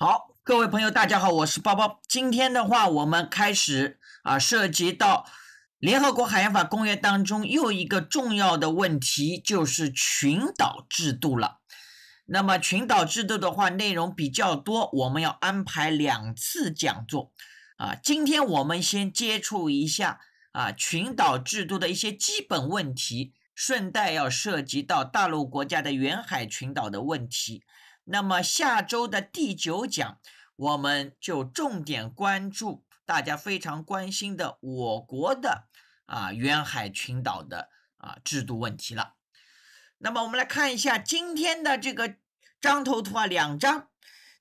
好，各位朋友，大家好，我是包包。今天的话，我们开始啊，涉及到联合国海洋法公约当中又一个重要的问题，就是群岛制度了。那么群岛制度的话，内容比较多，我们要安排两次讲座啊。今天我们先接触一下啊，群岛制度的一些基本问题，顺带要涉及到大陆国家的远海群岛的问题。那么下周的第九讲，我们就重点关注大家非常关心的我国的啊远海群岛的啊制度问题了。那么我们来看一下今天的这个张头图啊，两张，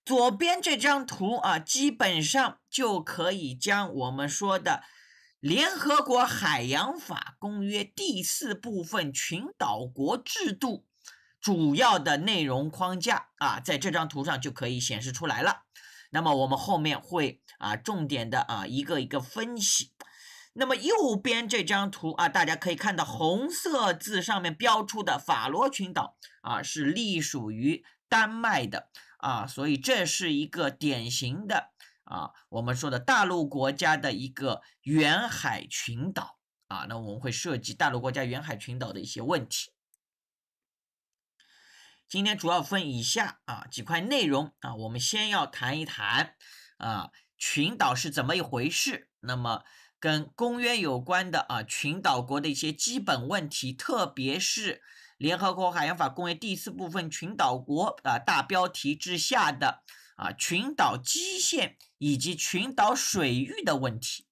左边这张图啊，基本上就可以将我们说的联合国海洋法公约第四部分群岛国制度。主要的内容框架啊，在这张图上就可以显示出来了。那么我们后面会啊重点的啊一个一个分析。那么右边这张图啊，大家可以看到红色字上面标出的法罗群岛啊，是隶属于丹麦的啊，所以这是一个典型的啊我们说的大陆国家的一个远海群岛啊。那我们会涉及大陆国家远海群岛的一些问题。今天主要分以下啊几块内容啊，我们先要谈一谈啊，群岛是怎么一回事。那么跟公约有关的啊，群岛国的一些基本问题，特别是联合国海洋法公约第四部分群岛国啊大标题之下的啊群岛基线以及群岛水域的问题。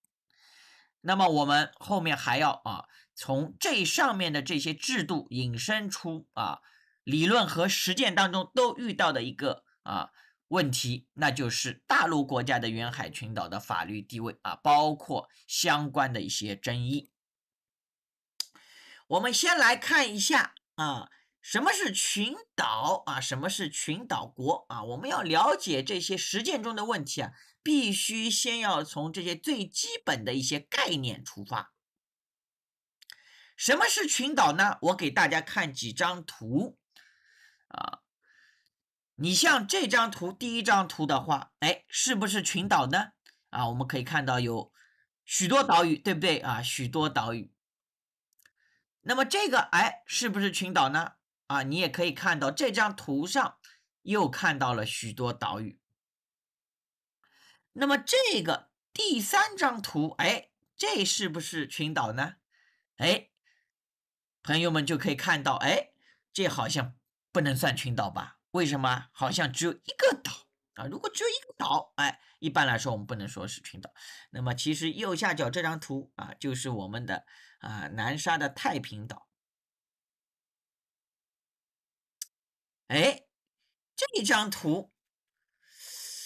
那么我们后面还要啊从这上面的这些制度引申出啊。理论和实践当中都遇到的一个啊问题，那就是大陆国家的远海群岛的法律地位啊，包括相关的一些争议。我们先来看一下啊，什么是群岛啊？什么是群岛国啊？我们要了解这些实践中的问题啊，必须先要从这些最基本的一些概念出发。什么是群岛呢？我给大家看几张图。啊，你像这张图，第一张图的话，哎，是不是群岛呢？啊，我们可以看到有许多岛屿，对不对啊？许多岛屿。那么这个，哎，是不是群岛呢？啊，你也可以看到这张图上又看到了许多岛屿。那么这个第三张图，哎，这是不是群岛呢？哎，朋友们就可以看到，哎，这好像。不能算群岛吧？为什么？好像只有一个岛啊！如果只有一个岛，哎，一般来说我们不能说是群岛。那么，其实右下角这张图啊，就是我们的啊南沙的太平岛。哎，这一张图，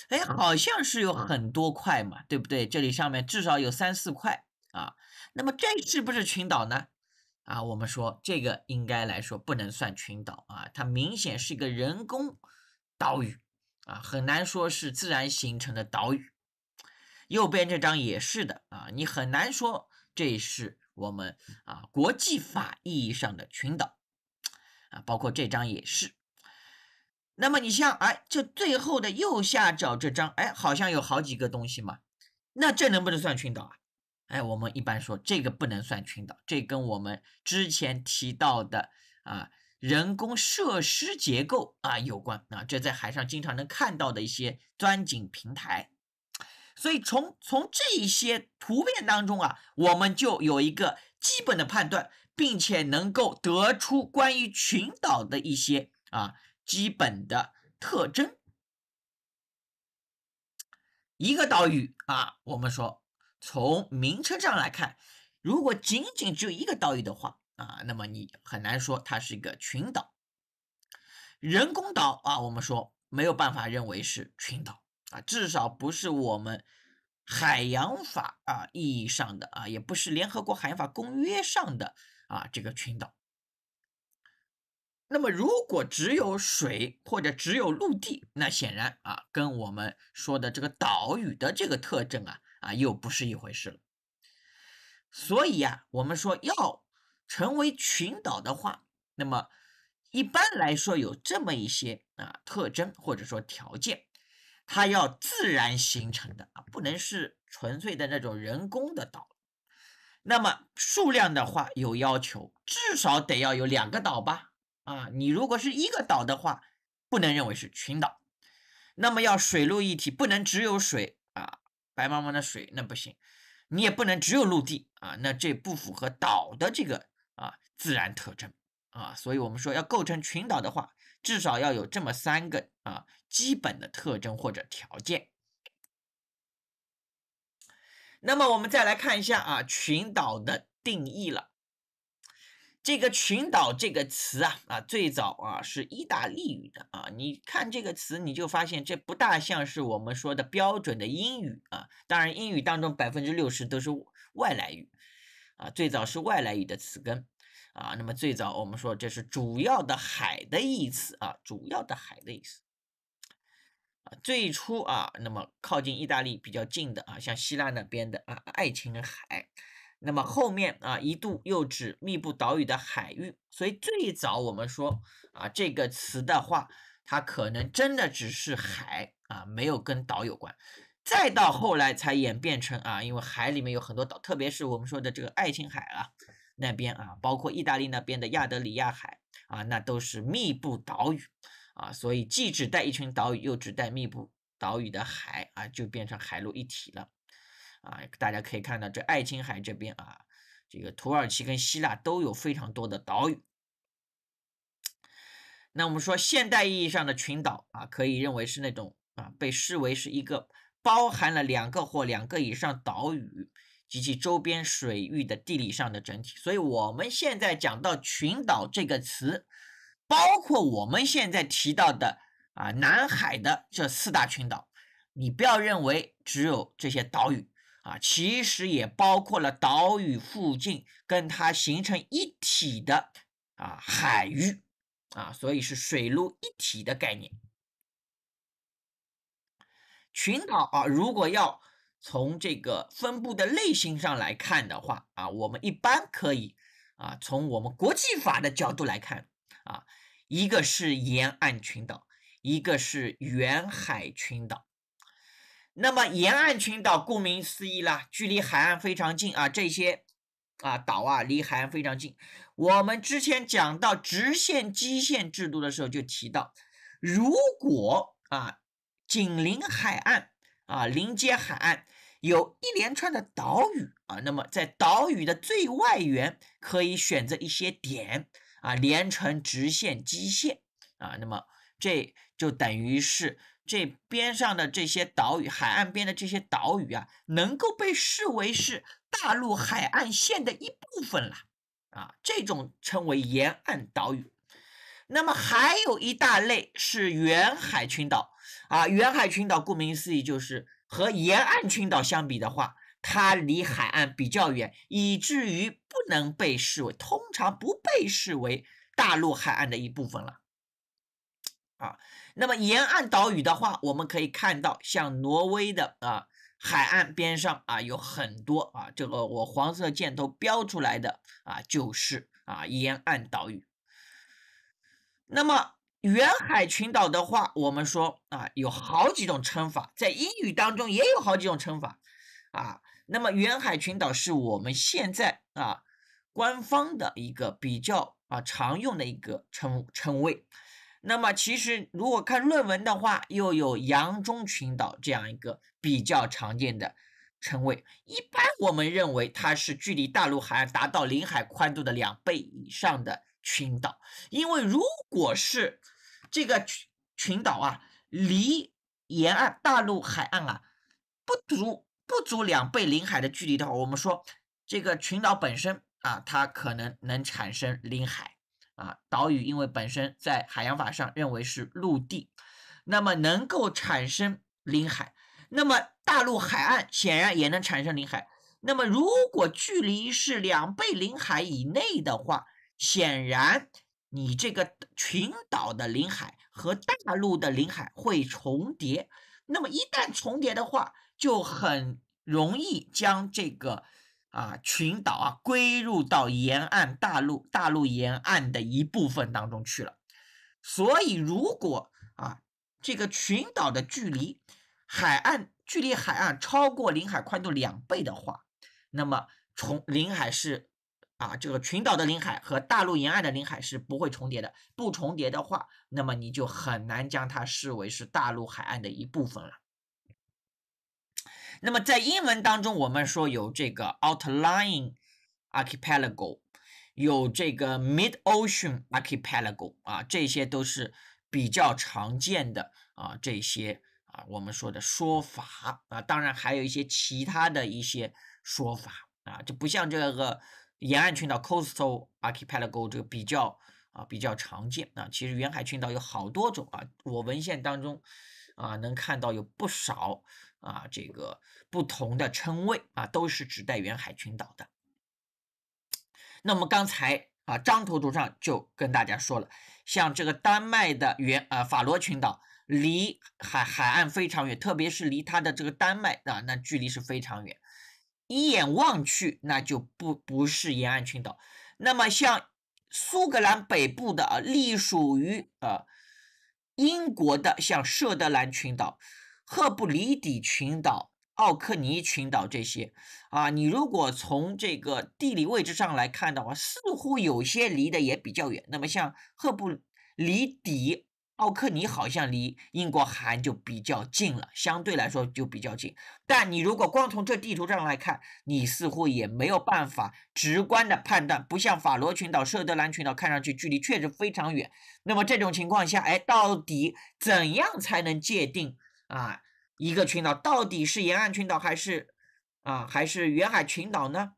哎，好像是有很多块嘛，对不对？这里上面至少有三四块啊。那么这是不是群岛呢？啊，我们说这个应该来说不能算群岛啊，它明显是一个人工岛屿啊，很难说是自然形成的岛屿。右边这张也是的啊，你很难说这是我们啊国际法意义上的群岛啊，包括这张也是。那么你像哎，这最后的右下角这张，哎，好像有好几个东西嘛，那这能不能算群岛啊？哎，我们一般说这个不能算群岛，这跟我们之前提到的啊人工设施结构啊有关啊，这在海上经常能看到的一些钻井平台，所以从从这一些图片当中啊，我们就有一个基本的判断，并且能够得出关于群岛的一些啊基本的特征。一个岛屿啊，我们说。从名称上来看，如果仅仅只有一个岛屿的话啊，那么你很难说它是一个群岛、人工岛啊。我们说没有办法认为是群岛啊，至少不是我们海洋法啊意义上的啊，也不是联合国海洋法公约上的啊这个群岛。那么，如果只有水或者只有陆地，那显然啊，跟我们说的这个岛屿的这个特征啊。啊，又不是一回事了。所以呀，我们说要成为群岛的话，那么一般来说有这么一些啊特征或者说条件，它要自然形成的啊，不能是纯粹的那种人工的岛。那么数量的话有要求，至少得要有两个岛吧？啊，你如果是一个岛的话，不能认为是群岛。那么要水陆一体，不能只有水。白茫茫的水那不行，你也不能只有陆地啊，那这不符合岛的这个啊自然特征啊，所以我们说要构成群岛的话，至少要有这么三个啊基本的特征或者条件。那么我们再来看一下啊群岛的定义了。这个群岛这个词啊啊，最早啊是意大利语的啊。你看这个词，你就发现这不大像是我们说的标准的英语啊。当然，英语当中百分之六十都是外来语啊，最早是外来语的词根啊。那么最早我们说这是主要的海的意思啊，主要的海的意思最初啊，那么靠近意大利比较近的啊，像希腊那边的啊爱琴海。那么后面啊一度又指密布岛屿的海域，所以最早我们说啊这个词的话，它可能真的只是海啊，没有跟岛有关。再到后来才演变成啊，因为海里面有很多岛，特别是我们说的这个爱琴海啊那边啊，包括意大利那边的亚德里亚海啊，那都是密布岛屿啊，所以既指代一群岛屿，又指代密布岛屿的海啊，就变成海陆一体了。啊，大家可以看到，这爱琴海这边啊，这个土耳其跟希腊都有非常多的岛屿。那我们说，现代意义上的群岛啊，可以认为是那种啊，被视为是一个包含了两个或两个以上岛屿及其周边水域的地理上的整体。所以，我们现在讲到群岛这个词，包括我们现在提到的啊，南海的这四大群岛，你不要认为只有这些岛屿。啊，其实也包括了岛屿附近跟它形成一体的啊海域啊，所以是水陆一体的概念。群岛啊，如果要从这个分布的类型上来看的话啊，我们一般可以啊，从我们国际法的角度来看啊，一个是沿岸群岛，一个是远海群岛。那么沿岸群岛顾名思义啦，距离海岸非常近啊，这些啊岛啊离海岸非常近。我们之前讲到直线基线制度的时候就提到，如果啊紧邻海岸啊临接海岸有一连串的岛屿啊，那么在岛屿的最外缘可以选择一些点啊连成直线基线啊，那么这就等于是。这边上的这些岛屿，海岸边的这些岛屿啊，能够被视为是大陆海岸线的一部分了啊，这种称为沿岸岛屿。那么还有一大类是远海群岛啊，远海群岛顾名思义就是和沿岸群岛相比的话，它离海岸比较远，以至于不能被视为，通常不被视为大陆海岸的一部分了。啊，那么沿岸岛屿的话，我们可以看到，像挪威的啊海岸边上啊有很多啊，这个我黄色箭头标出来的啊就是啊沿岸岛屿。那么远海群岛的话，我们说啊有好几种称法，在英语当中也有好几种称法啊。那么远海群岛是我们现在啊官方的一个比较啊常用的一个称称谓。那么，其实如果看论文的话，又有“洋中群岛”这样一个比较常见的称谓。一般我们认为它是距离大陆海岸达到领海宽度的两倍以上的群岛。因为如果是这个群群岛啊，离沿岸大陆海岸啊不足不足两倍领海的距离的话，我们说这个群岛本身啊，它可能能产生领海。啊，岛屿因为本身在海洋法上认为是陆地，那么能够产生领海，那么大陆海岸显然也能产生领海。那么如果距离是两倍领海以内的话，显然你这个群岛的领海和大陆的领海会重叠。那么一旦重叠的话，就很容易将这个。啊，群岛啊，归入到沿岸大陆大陆沿岸的一部分当中去了。所以，如果啊，这个群岛的距离海岸距离海岸超过领海宽度两倍的话，那么重领海是啊，这个群岛的领海和大陆沿岸的领海是不会重叠的。不重叠的话，那么你就很难将它视为是大陆海岸的一部分了。那么在英文当中，我们说有这个 outlying archipelago，有这个 mid-ocean archipelago，啊，这些都是比较常见的啊，这些啊，我们说的说法啊，当然还有一些其他的一些说法啊，就不像这个沿岸群岛 coastal archipelago 这个比较啊，比较常见啊。其实远海群岛有好多种啊，我文献当中啊，能看到有不少。啊，这个不同的称谓啊，都是指代远海群岛的。那么刚才啊，张图图上就跟大家说了，像这个丹麦的远啊法罗群岛，离海海岸非常远，特别是离它的这个丹麦啊，那距离是非常远，一眼望去那就不不是沿岸群岛。那么像苏格兰北部的啊，隶属于啊英国的，像舍德兰群岛。赫布里底群岛、奥克尼群岛这些，啊，你如果从这个地理位置上来看的话，似乎有些离得也比较远。那么像赫布里底、奥克尼好像离英国海就比较近了，相对来说就比较近。但你如果光从这地图上来看，你似乎也没有办法直观的判断。不像法罗群岛、舍德兰群岛，看上去距离确实非常远。那么这种情况下，哎，到底怎样才能界定？啊，一个群岛到底是沿岸群岛还是啊还是远海群岛呢？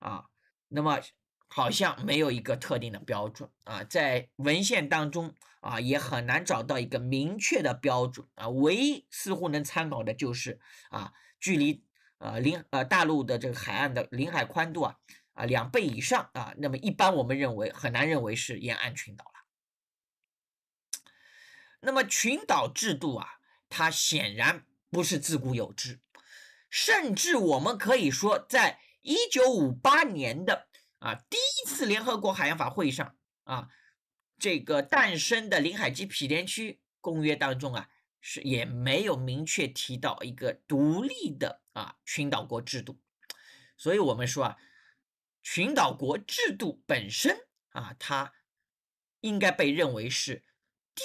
啊，那么好像没有一个特定的标准啊，在文献当中啊也很难找到一个明确的标准啊，唯一似乎能参考的就是啊距离呃临呃大陆的这个海岸的领海宽度啊啊两倍以上啊，那么一般我们认为很难认为是沿岸群岛了。那么群岛制度啊。它显然不是自古有之，甚至我们可以说，在一九五八年的啊第一次联合国海洋法会议上啊，这个诞生的《领海及毗连区公约》当中啊，是也没有明确提到一个独立的啊群岛国制度。所以，我们说啊，群岛国制度本身啊，它应该被认为是。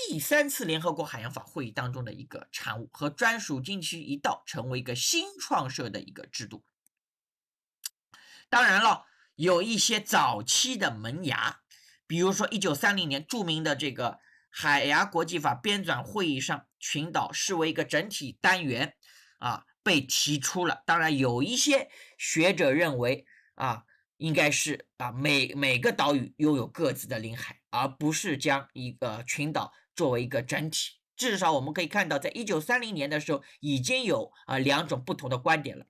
第三次联合国海洋法会议当中的一个产物和专属经济区一道，成为一个新创设的一个制度。当然了，有一些早期的萌芽，比如说一九三零年著名的这个海牙国际法编纂会议上，群岛视为一个整体单元啊，被提出了。当然，有一些学者认为啊，应该是啊，每每个岛屿拥有各自的领海，而不是将一个群岛。作为一个整体，至少我们可以看到，在一九三零年的时候，已经有啊两种不同的观点了。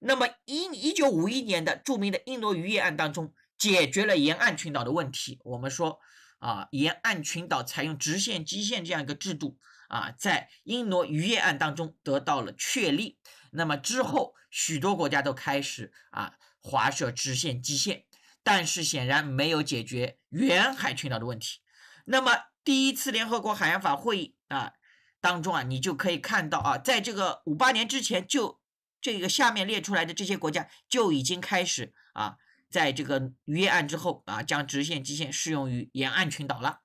那么，一一九五一年的著名的英诺渔业案当中，解决了沿岸群岛的问题。我们说啊，沿岸群岛采用直线基线这样一个制度啊，在英诺渔业案当中得到了确立。那么之后，许多国家都开始啊划设直线基线，但是显然没有解决远海群岛的问题。那么。第一次联合国海洋法会议啊，当中啊，你就可以看到啊，在这个五八年之前，就这个下面列出来的这些国家就已经开始啊，在这个约案之后啊，将直线基线适用于沿岸群岛了。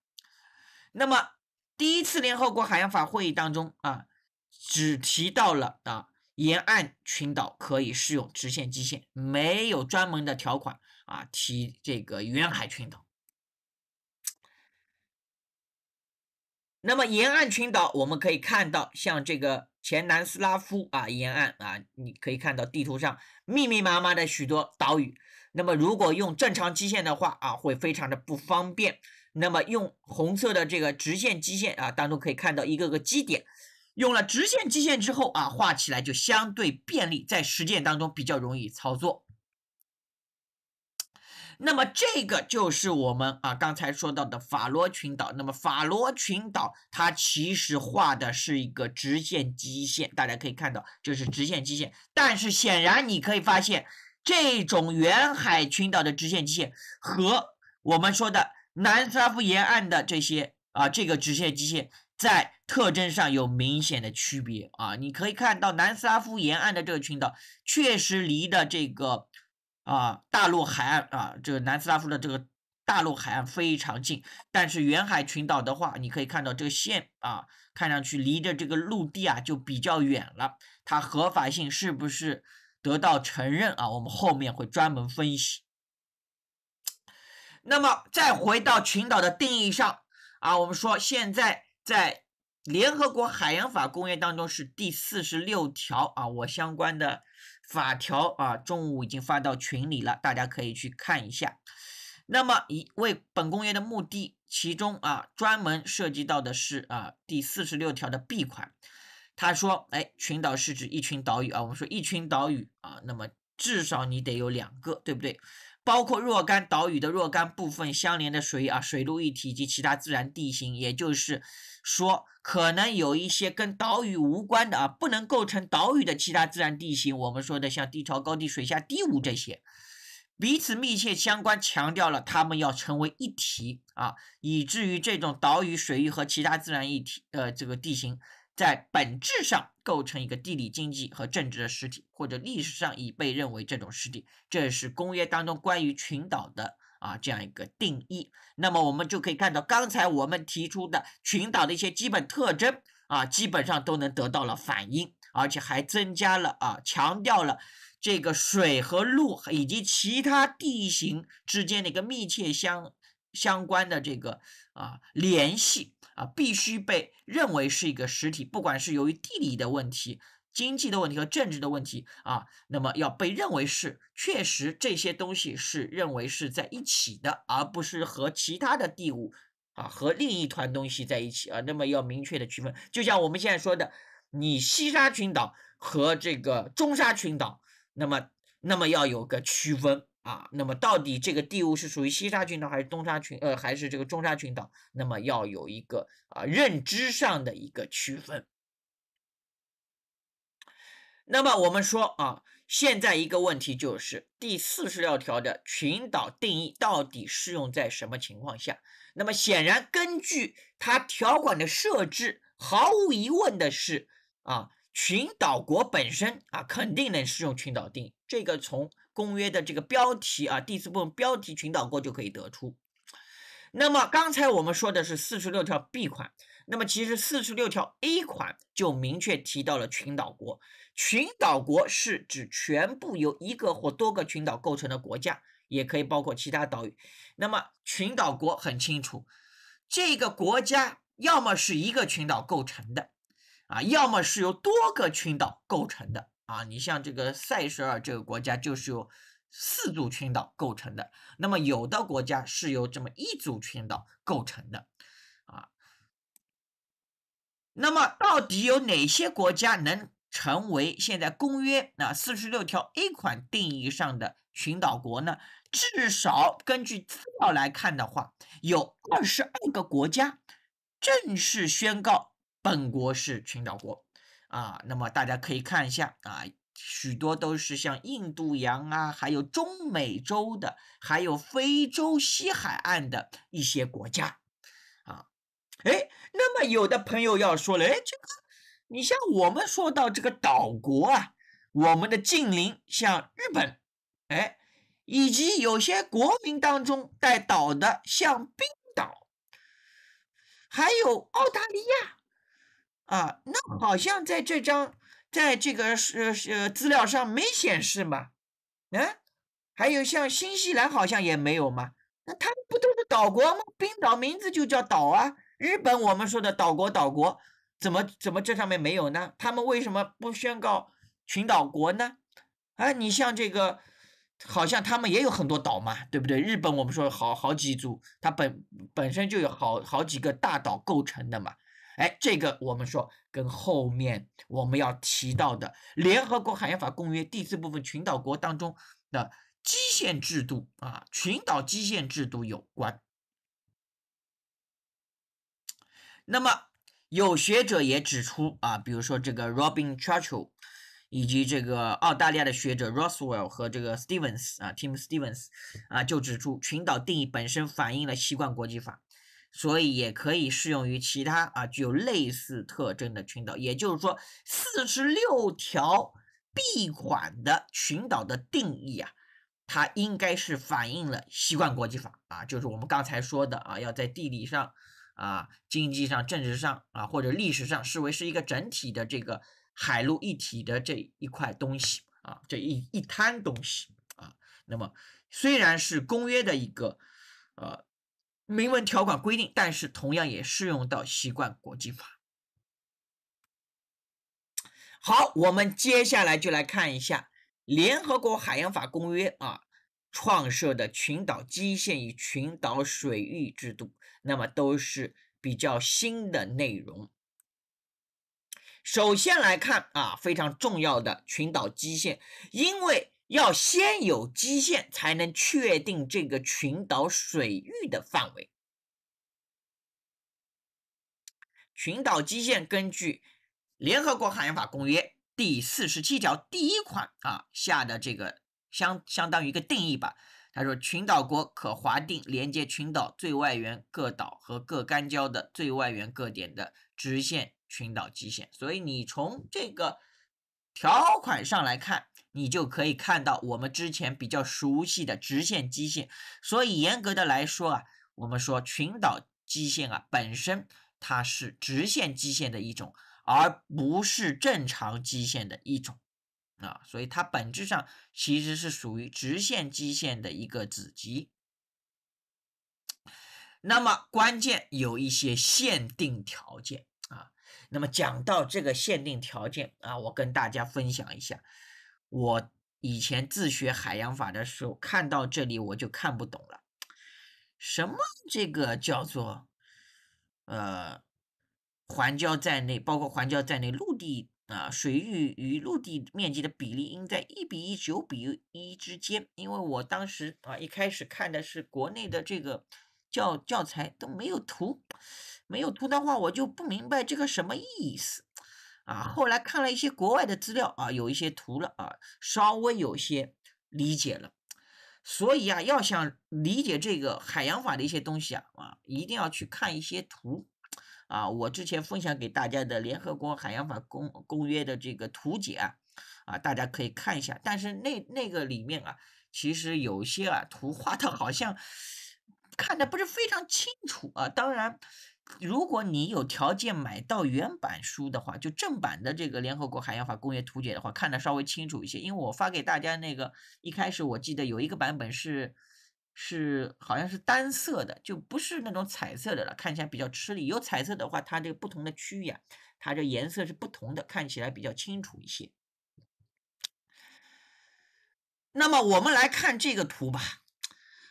那么第一次联合国海洋法会议当中啊，只提到了啊，沿岸群岛可以适用直线基线，没有专门的条款啊，提这个远海群岛。那么沿岸群岛，我们可以看到，像这个前南斯拉夫啊沿岸啊，你可以看到地图上密密麻麻的许多岛屿。那么如果用正常基线的话啊，会非常的不方便。那么用红色的这个直线基线啊，当中可以看到一个个基点。用了直线基线之后啊，画起来就相对便利，在实践当中比较容易操作。那么这个就是我们啊刚才说到的法罗群岛。那么法罗群岛它其实画的是一个直线基线，大家可以看到就是直线基线。但是显然你可以发现，这种远海群岛的直线基线和我们说的南斯拉夫沿岸的这些啊这个直线基线在特征上有明显的区别啊。你可以看到南斯拉夫沿岸的这个群岛确实离的这个。啊，大陆海岸啊，这个南斯拉夫的这个大陆海岸非常近，但是远海群岛的话，你可以看到这个线啊，看上去离着这个陆地啊就比较远了。它合法性是不是得到承认啊？我们后面会专门分析。那么再回到群岛的定义上啊，我们说现在在联合国海洋法公约当中是第四十六条啊，我相关的。法条啊，中午已经发到群里了，大家可以去看一下。那么，一为本公约的目的，其中啊，专门涉及到的是啊第四十六条的 B 款，他说，哎，群岛是指一群岛屿啊，我们说一群岛屿啊，那么至少你得有两个，对不对？包括若干岛屿的若干部分相连的水域啊，水陆一体及其他自然地形，也就是说，可能有一些跟岛屿无关的啊，不能构成岛屿的其他自然地形。我们说的像低潮高地、水下低谷这些，彼此密切相关，强调了它们要成为一体啊，以至于这种岛屿水域和其他自然一体呃这个地形。在本质上构成一个地理经济和政治的实体，或者历史上已被认为这种实体，这是公约当中关于群岛的啊这样一个定义。那么我们就可以看到，刚才我们提出的群岛的一些基本特征啊，基本上都能得到了反映，而且还增加了啊，强调了这个水和陆以及其他地形之间的一个密切相相关的这个啊联系。啊，必须被认为是一个实体，不管是由于地理的问题、经济的问题和政治的问题啊，那么要被认为是确实这些东西是认为是在一起的，而不是和其他的地物啊和另一团东西在一起啊，那么要明确的区分，就像我们现在说的，你西沙群岛和这个中沙群岛，那么那么要有个区分。啊，那么到底这个地物是属于西沙群岛还是东沙群呃还是这个中沙群岛？那么要有一个啊认知上的一个区分。那么我们说啊，现在一个问题就是第四十六条的群岛定义到底适用在什么情况下？那么显然根据它条款的设置，毫无疑问的是啊，群岛国本身啊肯定能适用群岛定义。这个从公约的这个标题啊，第四部分标题“群岛国”就可以得出。那么刚才我们说的是四十六条 B 款，那么其实四十六条 A 款就明确提到了“群岛国”。群岛国是指全部由一个或多个群岛构成的国家，也可以包括其他岛屿。那么群岛国很清楚，这个国家要么是一个群岛构成的啊，要么是由多个群岛构成的。啊，你像这个塞舌尔这个国家就是由四组群岛构成的，那么有的国家是由这么一组群岛构成的，啊，那么到底有哪些国家能成为现在公约那四十六条 A 款定义上的群岛国呢？至少根据资料来看的话，有二十二个国家正式宣告本国是群岛国。啊，那么大家可以看一下啊，许多都是像印度洋啊，还有中美洲的，还有非洲西海岸的一些国家啊。哎，那么有的朋友要说了，哎，这个你像我们说到这个岛国啊，我们的近邻像日本，哎，以及有些国民当中带岛的，像冰岛，还有澳大利亚。啊，那好像在这张，在这个是是资料上没显示嘛，嗯，还有像新西兰好像也没有嘛，那他们不都是岛国吗？冰岛名字就叫岛啊，日本我们说的岛国岛国，怎么怎么这上面没有呢？他们为什么不宣告群岛国呢？啊，你像这个，好像他们也有很多岛嘛，对不对？日本我们说好好几组，它本本身就有好好几个大岛构成的嘛。哎，这个我们说跟后面我们要提到的《联合国海洋法公约》第四部分“群岛国”当中的基线制度啊，群岛基线制度有关。那么有学者也指出啊，比如说这个 Robin Churchill，以及这个澳大利亚的学者 Roswell 和这个 Stevens 啊，Tim Stevens 啊，就指出群岛定义本身反映了习惯国际法。所以也可以适用于其他啊具有类似特征的群岛，也就是说，四十六条闭款的群岛的定义啊，它应该是反映了习惯国际法啊，就是我们刚才说的啊，要在地理上啊、经济上、政治上啊或者历史上视为是一个整体的这个海陆一体的这一块东西啊，这一一摊东西啊。那么虽然是公约的一个呃。明文条款规定，但是同样也适用到习惯国际法。好，我们接下来就来看一下《联合国海洋法公约》啊创设的群岛基线与群岛水域制度，那么都是比较新的内容。首先来看啊非常重要的群岛基线，因为。要先有基线，才能确定这个群岛水域的范围。群岛基线根据《联合国海洋法公约》第四十七条第一款啊下的这个相相当于一个定义吧。他说，群岛国可划定连接群岛最外缘各岛和各干礁的最外缘各点的直线群岛基线。所以你从这个条款上来看。你就可以看到我们之前比较熟悉的直线基线，所以严格的来说啊，我们说群岛基线啊本身它是直线基线的一种，而不是正常基线的一种，啊，所以它本质上其实是属于直线基线的一个子集。那么关键有一些限定条件啊，那么讲到这个限定条件啊，我跟大家分享一下。我以前自学海洋法的时候，看到这里我就看不懂了。什么这个叫做呃环礁在内，包括环礁在内，陆地啊水域与陆地面积的比例应在一比一九比一之间。因为我当时啊一开始看的是国内的这个教教材都没有图，没有图的话我就不明白这个什么意思。啊，后来看了一些国外的资料啊，有一些图了啊，稍微有些理解了。所以啊，要想理解这个海洋法的一些东西啊啊，一定要去看一些图啊。我之前分享给大家的《联合国海洋法公公约》的这个图解啊啊，大家可以看一下。但是那那个里面啊，其实有些啊图画的好像看的不是非常清楚啊。当然。如果你有条件买到原版书的话，就正版的这个《联合国海洋法公约》图解的话，看的稍微清楚一些。因为我发给大家那个一开始，我记得有一个版本是是好像是单色的，就不是那种彩色的了，看起来比较吃力。有彩色的话，它这个不同的区域啊，它这颜色是不同的，看起来比较清楚一些。那么我们来看这个图吧。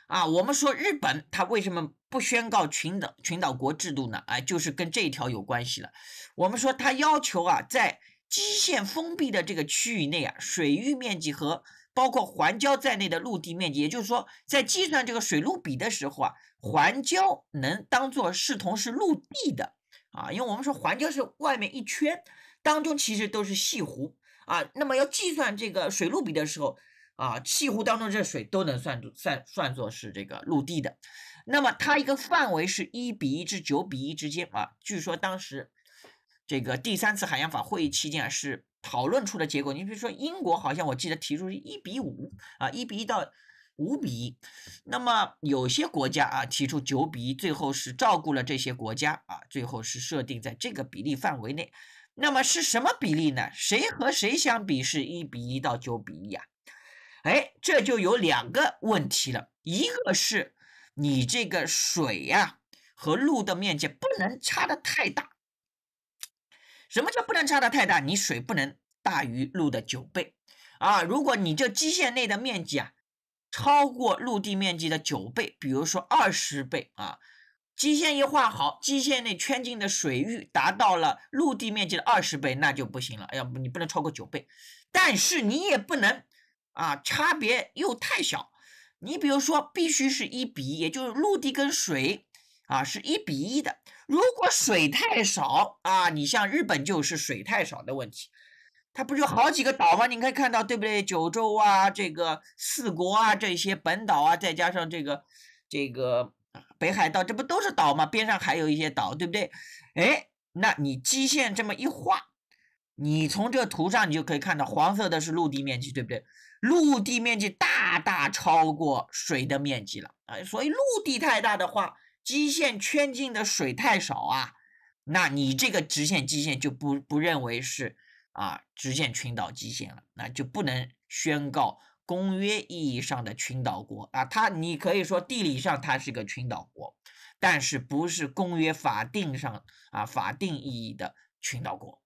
啊，我们说日本它为什么？不宣告群岛群岛国制度呢？哎，就是跟这一条有关系了。我们说它要求啊，在基线封闭的这个区域内啊，水域面积和包括环礁在内的陆地面积，也就是说，在计算这个水陆比的时候啊，环礁能当做视同是陆地的啊，因为我们说环礁是外面一圈，当中其实都是细湖啊，那么要计算这个水陆比的时候啊，细湖当中这水都能算算算作是这个陆地的。那么它一个范围是一比一至九比一之间啊，据说当时这个第三次海洋法会议期间是讨论出的结果。你比如说英国好像我记得提出是一比五啊，一比一到五比一。那么有些国家啊提出九比一，最后是照顾了这些国家啊，最后是设定在这个比例范围内。那么是什么比例呢？谁和谁相比是一比一到九比一啊？哎，这就有两个问题了，一个是。你这个水呀和陆的面积不能差的太大。什么叫不能差的太大？你水不能大于陆的九倍啊！如果你这基线内的面积啊超过陆地面积的九倍，比如说二十倍啊，基线一画好，基线内圈进的水域达到了陆地面积的二十倍，那就不行了。要不你不能超过九倍，但是你也不能啊，差别又太小。你比如说，必须是一比，一，也就是陆地跟水啊是一比一的。如果水太少啊，你像日本就是水太少的问题，它不就好几个岛吗？你可以看到，对不对？九州啊，这个四国啊，这些本岛啊，再加上这个这个北海道，这不都是岛吗？边上还有一些岛，对不对？哎，那你基线这么一画。你从这个图上，你就可以看到，黄色的是陆地面积，对不对？陆地面积大大超过水的面积了啊，所以陆地太大的话，基线圈进的水太少啊，那你这个直线基线就不不认为是啊直线群岛基线了，那就不能宣告公约意义上的群岛国啊。它你可以说地理上它是个群岛国，但是不是公约法定上啊法定意义的群岛国。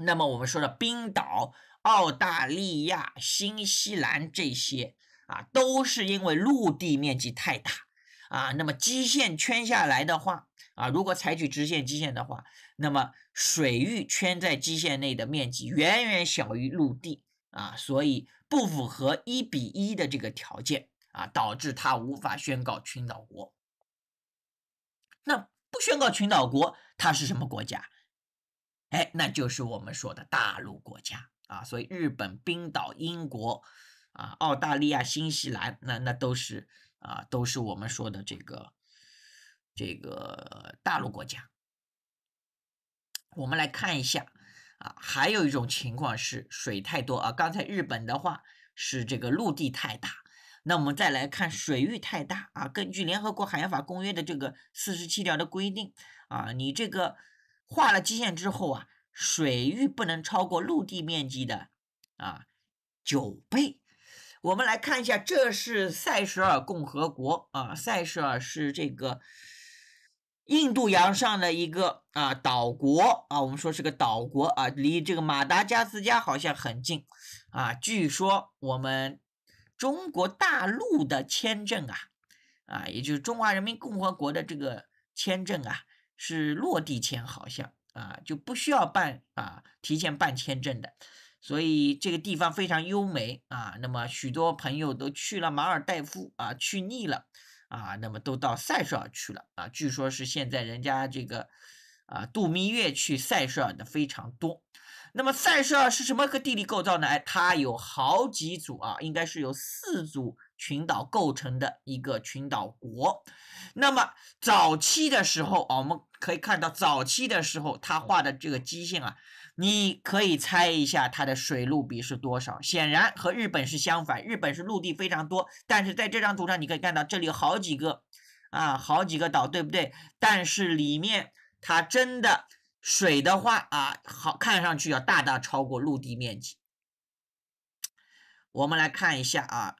那么我们说的冰岛、澳大利亚、新西兰这些啊，都是因为陆地面积太大啊。那么基线圈下来的话啊，如果采取直线基线的话，那么水域圈在基线内的面积远远小于陆地啊，所以不符合一比一的这个条件啊，导致它无法宣告群岛国。那不宣告群岛国，它是什么国家？哎，那就是我们说的大陆国家啊，所以日本、冰岛、英国，啊，澳大利亚、新西兰，那那都是啊，都是我们说的这个这个大陆国家。我们来看一下啊，还有一种情况是水太多啊。刚才日本的话是这个陆地太大，那我们再来看水域太大啊。根据联合国海洋法公约的这个四十七条的规定啊，你这个。画了基线之后啊，水域不能超过陆地面积的啊九倍。我们来看一下，这是塞舌尔共和国啊，塞舌尔是这个印度洋上的一个啊岛国啊，我们说是个岛国啊，离这个马达加斯加好像很近啊。据说我们中国大陆的签证啊啊，也就是中华人民共和国的这个签证啊。是落地签，好像啊就不需要办啊提前办签证的，所以这个地方非常优美啊。那么许多朋友都去了马尔代夫啊，去腻了啊，那么都到塞舌尔去了啊。据说是现在人家这个啊度蜜月去塞舌尔的非常多。那么塞舌尔是什么个地理构造呢？哎，它有好几组啊，应该是有四组。群岛构成的一个群岛国，那么早期的时候啊，我们可以看到早期的时候他画的这个基线啊，你可以猜一下它的水陆比是多少？显然和日本是相反，日本是陆地非常多，但是在这张图上你可以看到这里有好几个啊，好几个岛，对不对？但是里面它真的水的话啊，好看上去要大大超过陆地面积。我们来看一下啊。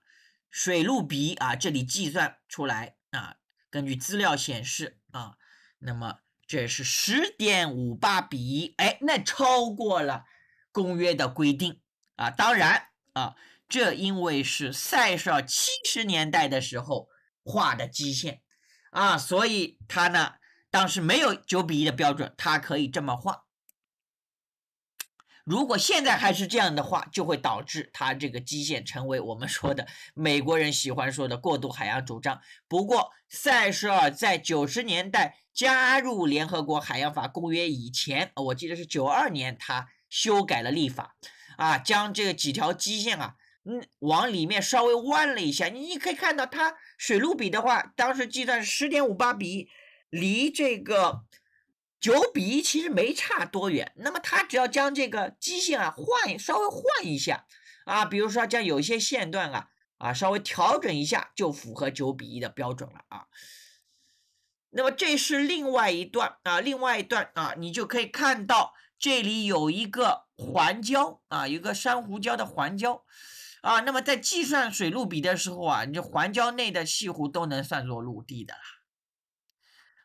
水路比啊，这里计算出来啊，根据资料显示啊，那么这是十点五八比一，哎，那超过了公约的规定啊，当然啊，这因为是塞绍七十年代的时候画的基线啊，所以它呢当时没有九比一的标准，它可以这么画。如果现在还是这样的话，就会导致它这个基线成为我们说的美国人喜欢说的过度海洋主张。不过，塞舌尔在九十年代加入联合国海洋法公约以前，我记得是九二年，他修改了立法啊，将这个几条基线啊，嗯，往里面稍微弯了一下。你可以看到它水陆比的话，当时计算是十点五八比，离这个。九比一其实没差多远，那么它只要将这个基线啊换稍微换一下啊，比如说将有些线段啊啊稍微调整一下，就符合九比一的标准了啊。那么这是另外一段啊，另外一段啊，你就可以看到这里有一个环礁啊，有个珊瑚礁的环礁啊。那么在计算水路比的时候啊，你这环礁内的舄湖都能算作陆地的了。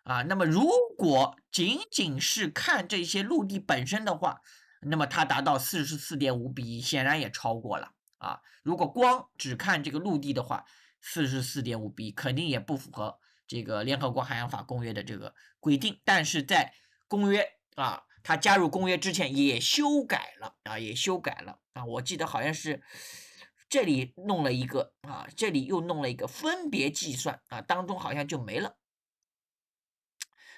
啊，那么如果仅仅是看这些陆地本身的话，那么它达到四十四点五比一，显然也超过了啊。如果光只看这个陆地的话，四十四点五比一肯定也不符合这个联合国海洋法公约的这个规定。但是在公约啊，它加入公约之前也修改了啊，也修改了啊。我记得好像是这里弄了一个啊，这里又弄了一个分别计算啊，当中好像就没了。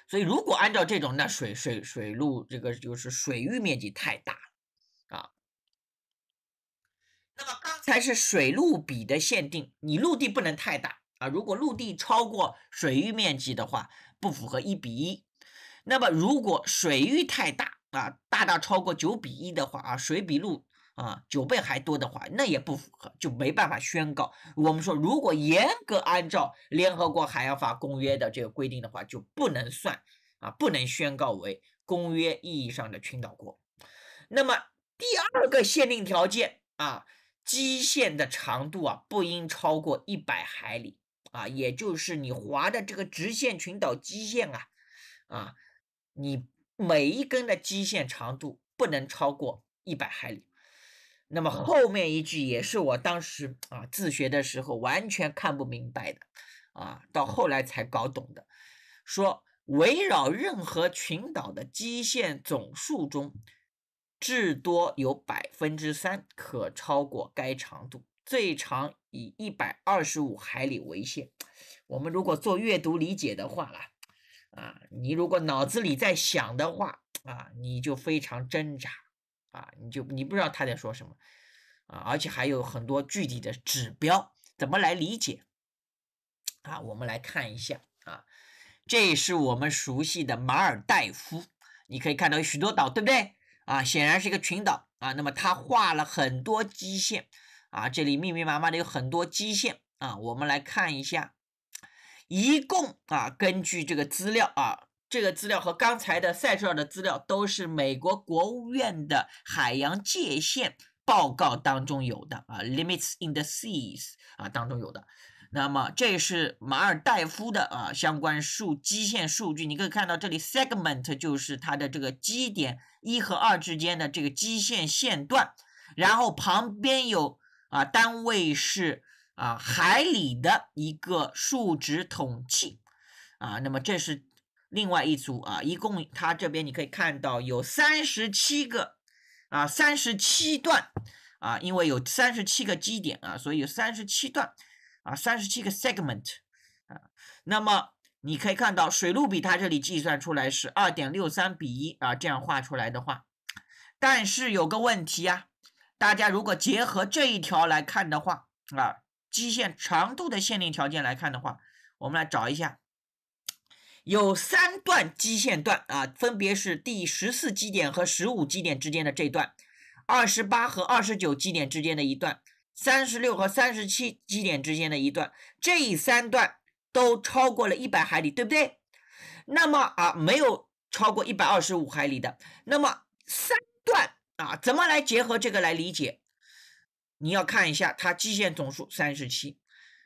所以，如果按照这种，那水水水路这个就是水域面积太大了啊。那么刚才是水陆比的限定，你陆地不能太大啊。如果陆地超过水域面积的话，不符合一比一。那么如果水域太大啊，大大超过九比一的话啊，水比陆。啊，九倍还多的话，那也不符合，就没办法宣告。我们说，如果严格按照联合国海洋法公约的这个规定的话，就不能算啊，不能宣告为公约意义上的群岛国。那么第二个限定条件啊，基线的长度啊，不应超过一百海里啊，也就是你划的这个直线群岛基线啊，啊，你每一根的基线长度不能超过一百海里。那么后面一句也是我当时啊自学的时候完全看不明白的，啊，到后来才搞懂的。说围绕任何群岛的基线总数中，至多有百分之三可超过该长度，最长以一百二十五海里为限。我们如果做阅读理解的话啦，啊，你如果脑子里在想的话，啊，你就非常挣扎。啊，你就你不知道他在说什么，啊，而且还有很多具体的指标怎么来理解，啊，我们来看一下，啊，这是我们熟悉的马尔代夫，你可以看到许多岛，对不对？啊，显然是一个群岛，啊，那么它画了很多基线，啊，这里密密麻麻的有很多基线，啊，我们来看一下，一共啊，根据这个资料啊。这个资料和刚才的塞舌尔的资料都是美国国务院的海洋界限报告当中有的啊，Limits in the Seas 啊当中有的。那么这是马尔代夫的啊相关数基线数据，你可以看到这里 Segment 就是它的这个基点一和二之间的这个基线线段，然后旁边有啊单位是啊海里的一个数值统计啊，那么这是。另外一组啊，一共它这边你可以看到有三十七个啊，三十七段啊，因为有三十七个基点啊，所以有三十七段啊，三十七个 segment 啊。那么你可以看到水路比它这里计算出来是二点六三比一啊，这样画出来的话，但是有个问题呀，大家如果结合这一条来看的话啊，基线长度的限定条件来看的话，我们来找一下。有三段基线段啊，分别是第十四基点和十五基点之间的这段，二十八和二十九基点之间的一段，三十六和三十七基点之间的一段，这三段都超过了一百海里，对不对？那么啊，没有超过一百二十五海里的，那么三段啊，怎么来结合这个来理解？你要看一下它基线总数三十七，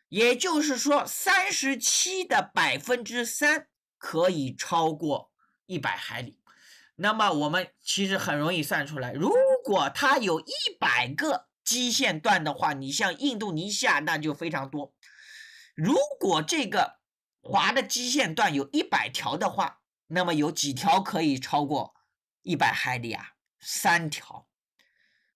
也就是说三十七的百分之三。可以超过一百海里，那么我们其实很容易算出来。如果它有一百个基线段的话，你像印度尼西亚那就非常多。如果这个划的基线段有一百条的话，那么有几条可以超过一百海里啊？三条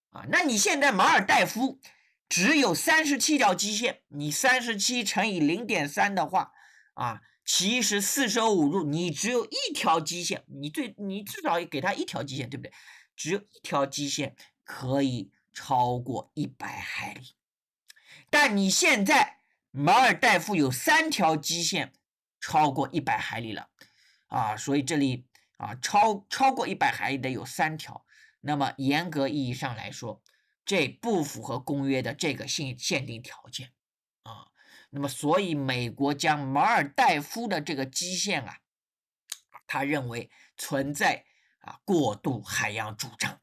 啊？那你现在马尔代夫只有三十七条基线，你三十七乘以零点三的话啊？其实四舍五入，你只有一条基线，你最你至少给他一条基线，对不对？只有一条基线可以超过一百海里，但你现在马尔代夫有三条基线超过一百海里了，啊，所以这里啊超超过一百海里的有三条，那么严格意义上来说，这不符合公约的这个限限定条件，啊。那么，所以美国将马尔代夫的这个基线啊，他认为存在啊过度海洋主张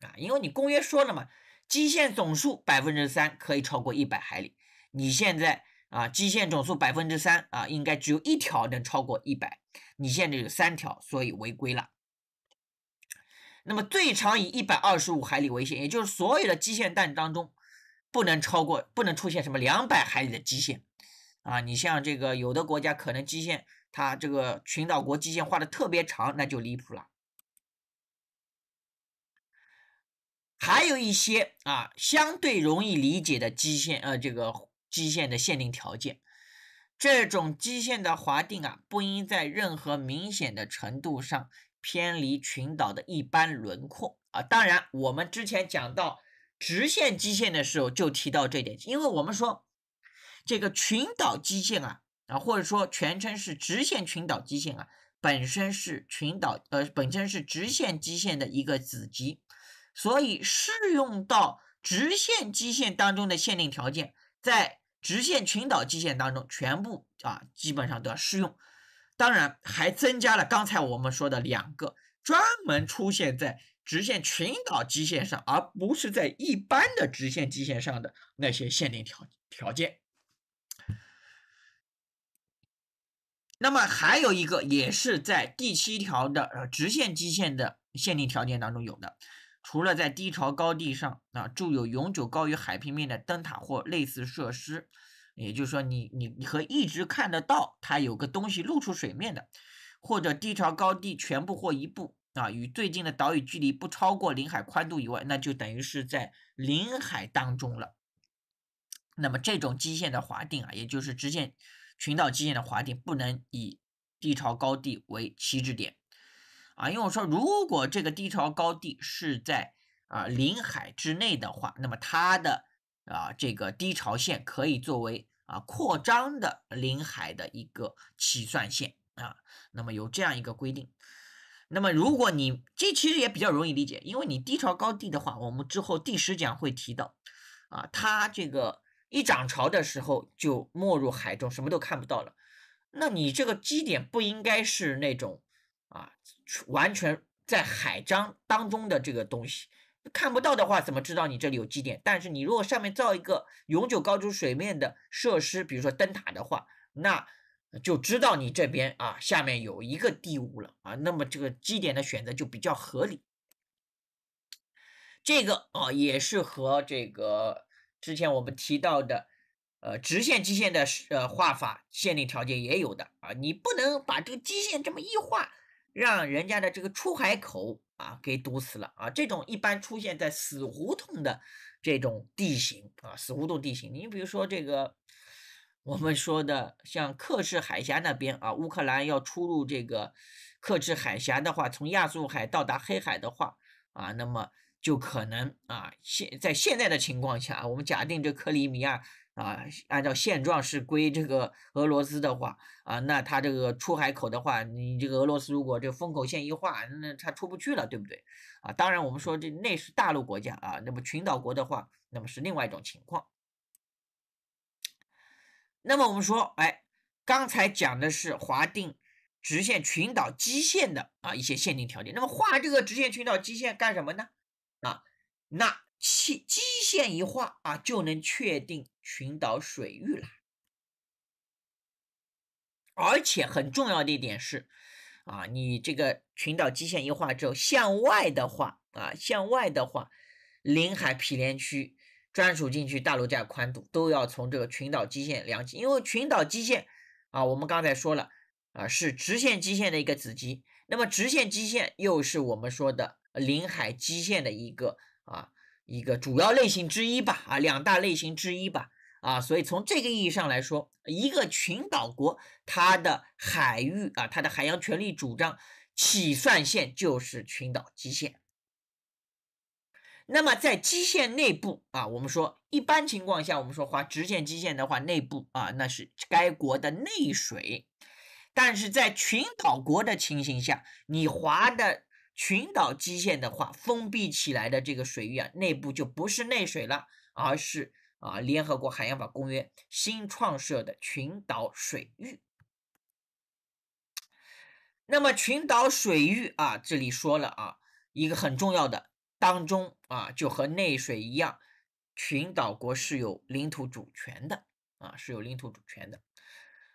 啊，因为你公约说了嘛，基线总数百分之三可以超过一百海里，你现在啊基线总数百分之三啊，应该只有一条能超过一百，你现在有三条，所以违规了。那么最长以一百二十五海里为限，也就是所有的基线弹当中。不能超过，不能出现什么两百海里的基线，啊，你像这个有的国家可能基线，它这个群岛国基线画的特别长，那就离谱了。还有一些啊，相对容易理解的基线，呃，这个基线的限定条件，这种基线的划定啊，不应在任何明显的程度上偏离群岛的一般轮廓啊。当然，我们之前讲到。直线基线的时候就提到这点，因为我们说这个群岛基线啊，啊或者说全称是直线群岛基线啊，本身是群岛呃本身是直线基线的一个子集，所以适用到直线基线当中的限定条件，在直线群岛基线当中全部啊基本上都要适用，当然还增加了刚才我们说的两个专门出现在。直线群岛基线上，而不是在一般的直线基线上的那些限定条条件。那么还有一个，也是在第七条的呃直线基线的限定条件当中有的，除了在低潮高地上啊，筑有永久高于海平面的灯塔或类似设施，也就是说，你你你可以一直看得到它有个东西露出水面的，或者低潮高地全部或一部。啊，与最近的岛屿距离不超过领海宽度以外，那就等于是在领海当中了。那么这种基线的划定啊，也就是直线群岛基线的划定，不能以低潮高地为起止点啊。因为我说，如果这个低潮高地是在啊领海之内的话，那么它的啊这个低潮线可以作为啊扩张的领海的一个起算线啊。那么有这样一个规定。那么，如果你这其实也比较容易理解，因为你低潮高地的话，我们之后第十讲会提到，啊，它这个一涨潮的时候就没入海中，什么都看不到了。那你这个基点不应该是那种啊，完全在海张当中的这个东西，看不到的话，怎么知道你这里有基点？但是你如果上面造一个永久高出水面的设施，比如说灯塔的话，那。就知道你这边啊下面有一个地物了啊，那么这个基点的选择就比较合理。这个啊也是和这个之前我们提到的呃直线基线的呃画法限定条件也有的啊，你不能把这个基线这么一画，让人家的这个出海口啊给堵死了啊，这种一般出现在死胡同的这种地形啊死胡同地形，你比如说这个。我们说的像克制海峡那边啊，乌克兰要出入这个克制海峡的话，从亚速海到达黑海的话啊，那么就可能啊，现在现在的情况下，我们假定这克里米亚啊，按照现状是归这个俄罗斯的话啊，那他这个出海口的话，你这个俄罗斯如果这封口线一画，那他出不去了，对不对？啊，当然我们说这那是大陆国家啊，那么群岛国的话，那么是另外一种情况。那么我们说，哎，刚才讲的是划定直线群岛基线的啊一些限定条件。那么画这个直线群岛基线干什么呢？啊，那基基线一画啊，就能确定群岛水域了。而且很重要的一点是，啊，你这个群岛基线一画之后，向外的话啊，向外的话，领海毗连区。专属禁区大陆架宽度都要从这个群岛基线量起，因为群岛基线啊，我们刚才说了啊，是直线基线的一个子集，那么直线基线又是我们说的领海基线的一个啊一个主要类型之一吧，啊两大类型之一吧，啊，所以从这个意义上来说，一个群岛国它的海域啊，它的海洋权利主张起算线就是群岛基线。那么在基线内部啊，我们说一般情况下，我们说划直线基线的话，内部啊那是该国的内水，但是在群岛国的情形下，你划的群岛基线的话，封闭起来的这个水域啊，内部就不是内水了，而是啊联合国海洋法公约新创设的群岛水域。那么群岛水域啊，这里说了啊，一个很重要的。当中啊，就和内水一样，群岛国是有领土主权的啊，是有领土主权的。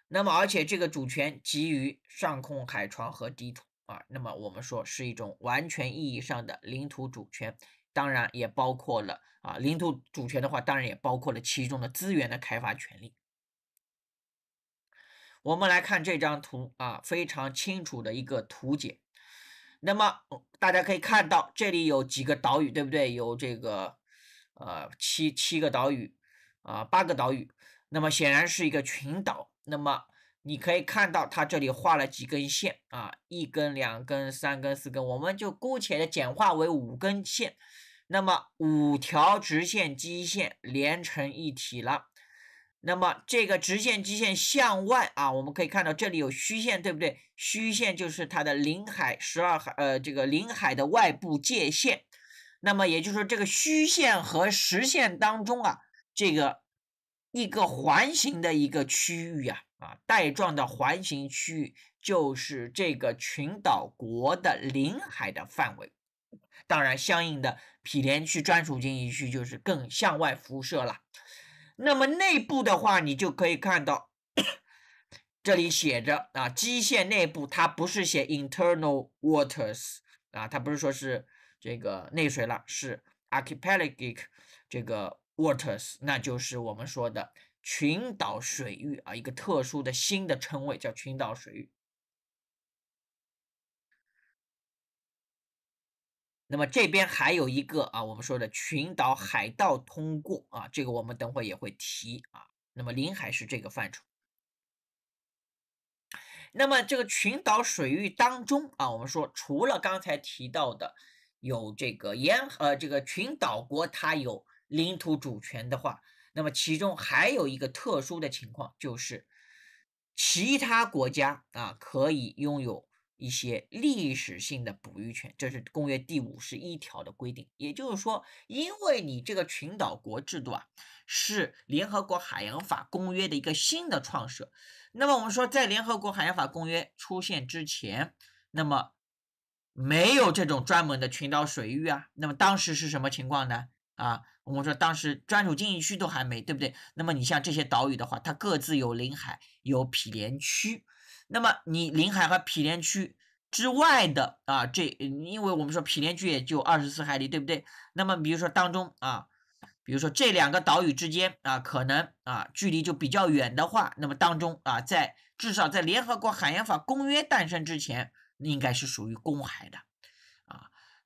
那么，而且这个主权基于上控海床和底土啊，那么我们说是一种完全意义上的领土主权，当然也包括了啊，领土主权的话，当然也包括了其中的资源的开发权利。我们来看这张图啊，非常清楚的一个图解。那么大家可以看到，这里有几个岛屿，对不对？有这个呃七七个岛屿，啊八个岛屿。那么显然是一个群岛。那么你可以看到，它这里画了几根线啊，一根、两根、三根、四根，我们就姑且的简化为五根线。那么五条直线基线连成一体了。那么这个直线基线向外啊，我们可以看到这里有虚线，对不对？虚线就是它的领海、十二海呃这个领海的外部界限。那么也就是说，这个虚线和实线当中啊，这个一个环形的一个区域啊啊带状的环形区域就是这个群岛国的领海的范围。当然，相应的毗连区、专属经济区就是更向外辐射了。那么内部的话，你就可以看到，这里写着啊，基线内部它不是写 internal waters 啊，它不是说是这个内水了，是 archipelagic 这个 waters，那就是我们说的群岛水域啊，一个特殊的新的称谓叫群岛水域。那么这边还有一个啊，我们说的群岛海盗通过啊，这个我们等会也会提啊。那么领海是这个范畴。那么这个群岛水域当中啊，我们说除了刚才提到的有这个沿呃这个群岛国它有领土主权的话，那么其中还有一个特殊的情况就是，其他国家啊可以拥有。一些历史性的捕鱼权，这是公约第五十一条的规定。也就是说，因为你这个群岛国制度啊，是联合国海洋法公约的一个新的创设。那么我们说，在联合国海洋法公约出现之前，那么没有这种专门的群岛水域啊。那么当时是什么情况呢？啊，我们说当时专属经济区都还没，对不对？那么你像这些岛屿的话，它各自有领海、有毗连区。那么你领海和毗连区之外的啊，这因为我们说毗连区也就二十四海里，对不对？那么比如说当中啊，比如说这两个岛屿之间啊，可能啊距离就比较远的话，那么当中啊，在至少在联合国海洋法公约诞生之前，应该是属于公海的。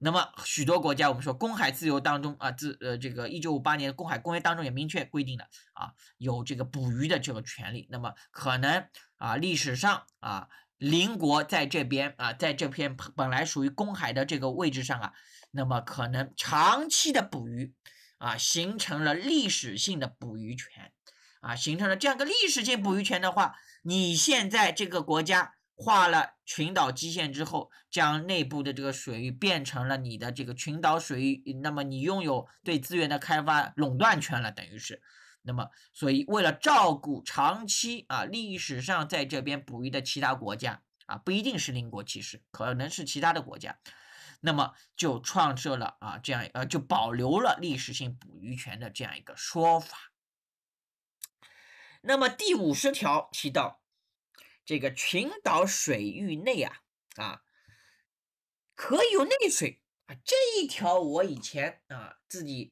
那么许多国家，我们说公海自由当中啊，自呃这个一九五八年公海公约当中也明确规定了啊，有这个捕鱼的这个权利。那么可能啊历史上啊邻国在这边啊在这片本来属于公海的这个位置上啊，那么可能长期的捕鱼啊形成了历史性的捕鱼权啊，形成了这样个历史性捕鱼权的话，你现在这个国家。划了群岛基线之后，将内部的这个水域变成了你的这个群岛水域，那么你拥有对资源的开发垄断权了，等于是，那么所以为了照顾长期啊历史上在这边捕鱼的其他国家啊，不一定是邻国，其实可能是其他的国家，那么就创设了啊这样呃就保留了历史性捕鱼权的这样一个说法。那么第五十条提到。这个群岛水域内啊啊，可有内水啊？这一条我以前啊自己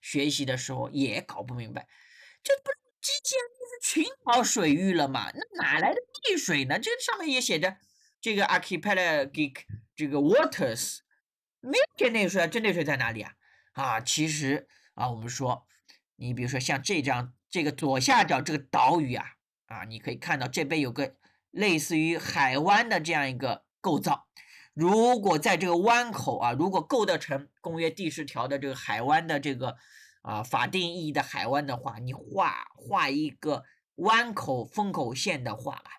学习的时候也搞不明白，这不是器人，就是群岛水域了嘛，那哪来的内水呢？这上面也写着这个 Archipelagic 这个 waters 没有内水啊？这内水在哪里啊？啊，其实啊，我们说，你比如说像这张这个左下角这个岛屿啊啊，你可以看到这边有个。类似于海湾的这样一个构造，如果在这个湾口啊，如果构得成公约地势条的这个海湾的这个啊法定意义的海湾的话，你画画一个湾口封口线的话吧，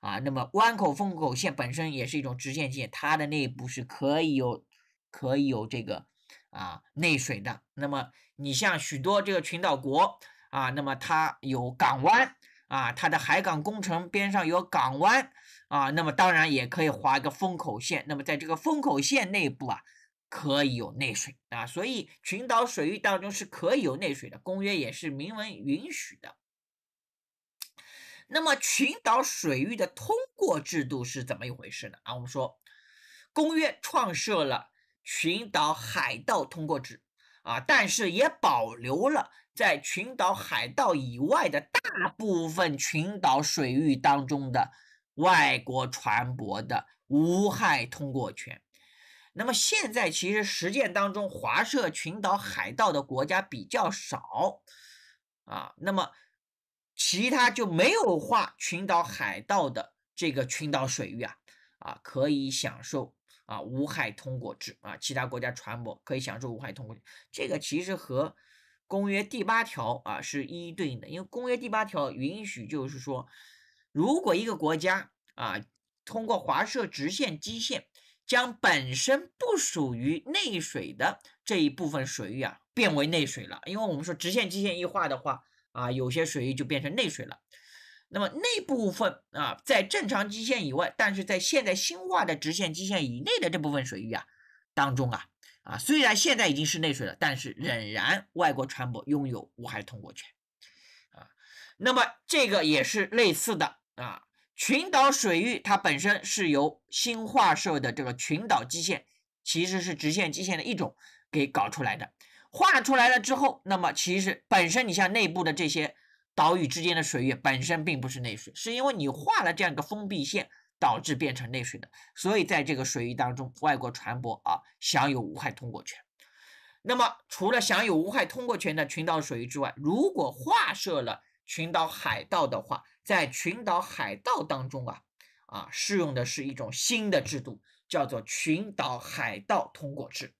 啊，那么湾口封口线本身也是一种直线线，它的内部是可以有可以有这个啊内水的。那么你像许多这个群岛国啊，那么它有港湾。啊，它的海港工程边上有港湾啊，那么当然也可以划一个封口线，那么在这个封口线内部啊，可以有内水啊，所以群岛水域当中是可以有内水的，公约也是明文允许的。那么群岛水域的通过制度是怎么一回事呢？啊，我们说，公约创设了群岛海盗通过制啊，但是也保留了。在群岛海道以外的大部分群岛水域当中的外国船舶的无害通过权。那么现在其实实践当中，华社群岛海道的国家比较少，啊，那么其他就没有划群岛海道的这个群岛水域啊，啊，可以享受啊无害通过制啊，其他国家船舶可以享受无害通过。这个其实和。公约第八条啊是一一对应的，因为公约第八条允许就是说，如果一个国家啊通过划设直线基线，将本身不属于内水的这一部分水域啊变为内水了，因为我们说直线基线一划的话啊，有些水域就变成内水了。那么那部分啊在正常基线以外，但是在现在新划的直线基线以内的这部分水域啊当中啊。啊，虽然现在已经是内水了，但是仍然外国船舶拥有无害通过权。啊，那么这个也是类似的啊，群岛水域它本身是由新划设的这个群岛基线，其实是直线基线的一种给搞出来的，画出来了之后，那么其实本身你像内部的这些岛屿之间的水域本身并不是内水，是因为你画了这样一个封闭线。导致变成内水的，所以在这个水域当中，外国船舶啊享有无害通过权。那么，除了享有无害通过权的群岛水域之外，如果划设了群岛海道的话，在群岛海道当中啊啊适用的是一种新的制度，叫做群岛海道通过制。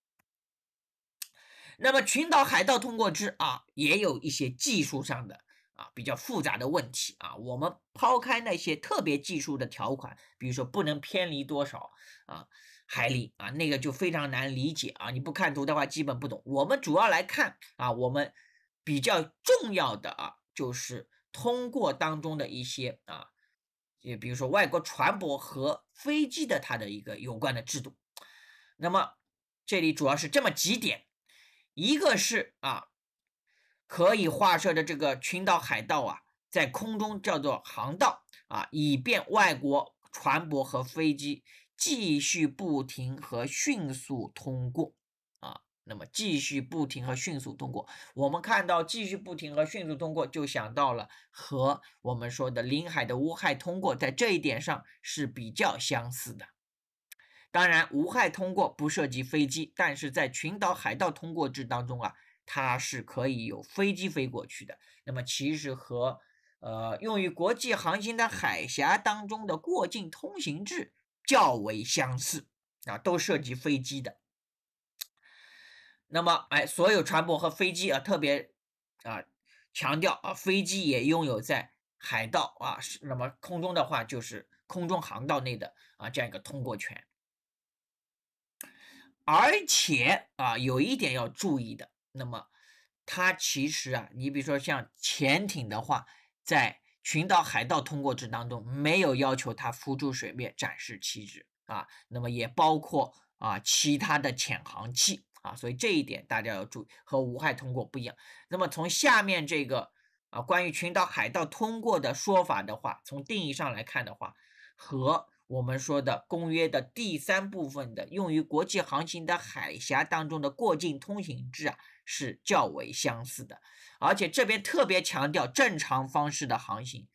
那么，群岛海道通过制啊也有一些技术上的。啊，比较复杂的问题啊，我们抛开那些特别技术的条款，比如说不能偏离多少啊海里啊，那个就非常难理解啊，你不看图的话基本不懂。我们主要来看啊，我们比较重要的啊，就是通过当中的一些啊，也比如说外国船舶和飞机的它的一个有关的制度。那么这里主要是这么几点，一个是啊。可以划设的这个群岛海道啊，在空中叫做航道啊，以便外国船舶和飞机继续不停和迅速通过啊。那么继续不停和迅速通过，我们看到继续不停和迅速通过，就想到了和我们说的领海的无害通过，在这一点上是比较相似的。当然，无害通过不涉及飞机，但是在群岛海盗通过制当中啊。它是可以有飞机飞过去的，那么其实和呃用于国际航行的海峡当中的过境通行制较为相似啊，都涉及飞机的。那么哎，所有船舶和飞机啊，特别啊强调啊，飞机也拥有在海道啊，那么空中的话就是空中航道内的啊这样一个通过权。而且啊，有一点要注意的。那么，它其实啊，你比如说像潜艇的话，在群岛海盗通过制当中，没有要求它浮出水面展示旗帜啊，那么也包括啊其他的潜航器啊，所以这一点大家要注意，和无害通过不一样。那么从下面这个啊关于群岛海盗通过的说法的话，从定义上来看的话，和我们说的公约的第三部分的用于国际航行的海峡当中的过境通行制啊。是较为相似的，而且这边特别强调正常方式的航行，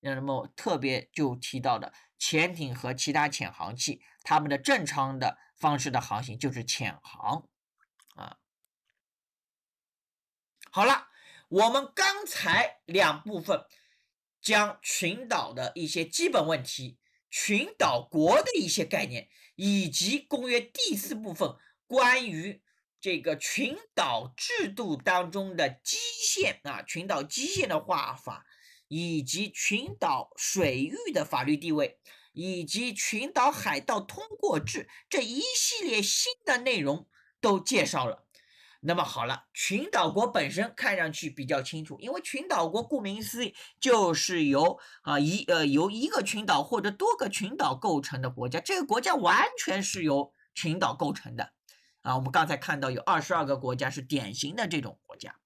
那么特别就提到的潜艇和其他潜航器，它们的正常的方式的航行就是潜航，啊，好了，我们刚才两部分将群岛的一些基本问题，群岛国的一些概念，以及公约第四部分关于。这个群岛制度当中的基线啊，群岛基线的画法，以及群岛水域的法律地位，以及群岛海盗通过制这一系列新的内容都介绍了。那么好了，群岛国本身看上去比较清楚，因为群岛国顾名思义就是由啊一呃由一个群岛或者多个群岛构成的国家，这个国家完全是由群岛构成的。啊，我们刚才看到有二十二个国家是典型的这种国家，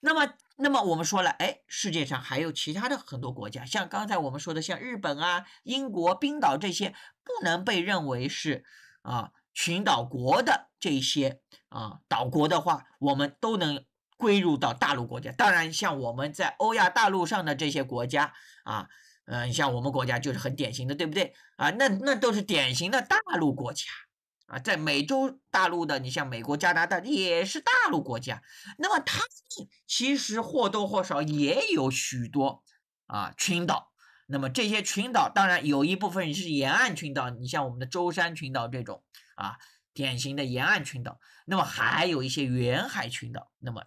那么，那么我们说了，哎，世界上还有其他的很多国家，像刚才我们说的，像日本啊、英国、冰岛这些不能被认为是啊群岛国的这些啊岛国的话，我们都能归入到大陆国家。当然，像我们在欧亚大陆上的这些国家啊，嗯，像我们国家就是很典型的，对不对？啊，那那都是典型的大陆国家。啊，在美洲大陆的，你像美国、加拿大也是大陆国家，那么它其实或多或少也有许多啊群岛。那么这些群岛，当然有一部分是沿岸群岛，你像我们的舟山群岛这种啊典型的沿岸群岛。那么还有一些远海群岛，那么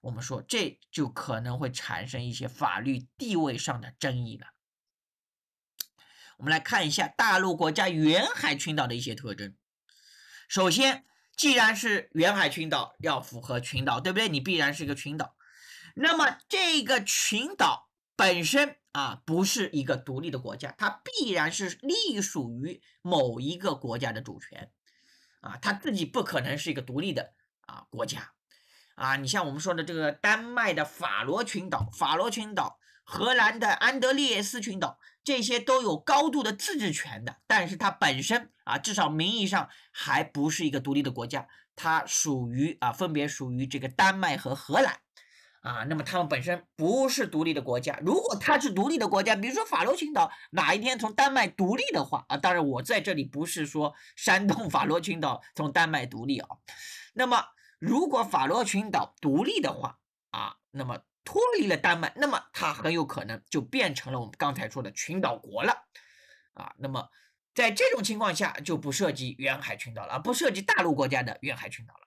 我们说这就可能会产生一些法律地位上的争议了。我们来看一下大陆国家远海群岛的一些特征。首先，既然是远海群岛，要符合群岛，对不对？你必然是一个群岛。那么这个群岛本身啊，不是一个独立的国家，它必然是隶属于某一个国家的主权，啊，它自己不可能是一个独立的啊国家，啊，你像我们说的这个丹麦的法罗群岛，法罗群岛。荷兰的安德烈斯群岛，这些都有高度的自治权的，但是它本身啊，至少名义上还不是一个独立的国家，它属于啊，分别属于这个丹麦和荷兰，啊，那么它们本身不是独立的国家。如果它是独立的国家，比如说法罗群岛哪一天从丹麦独立的话啊，当然我在这里不是说煽动法罗群岛从丹麦独立啊，那么如果法罗群岛独立的话啊，那么。脱离了丹麦，那么它很有可能就变成了我们刚才说的群岛国了，啊，那么在这种情况下就不涉及远海群岛了，不涉及大陆国家的远海群岛了，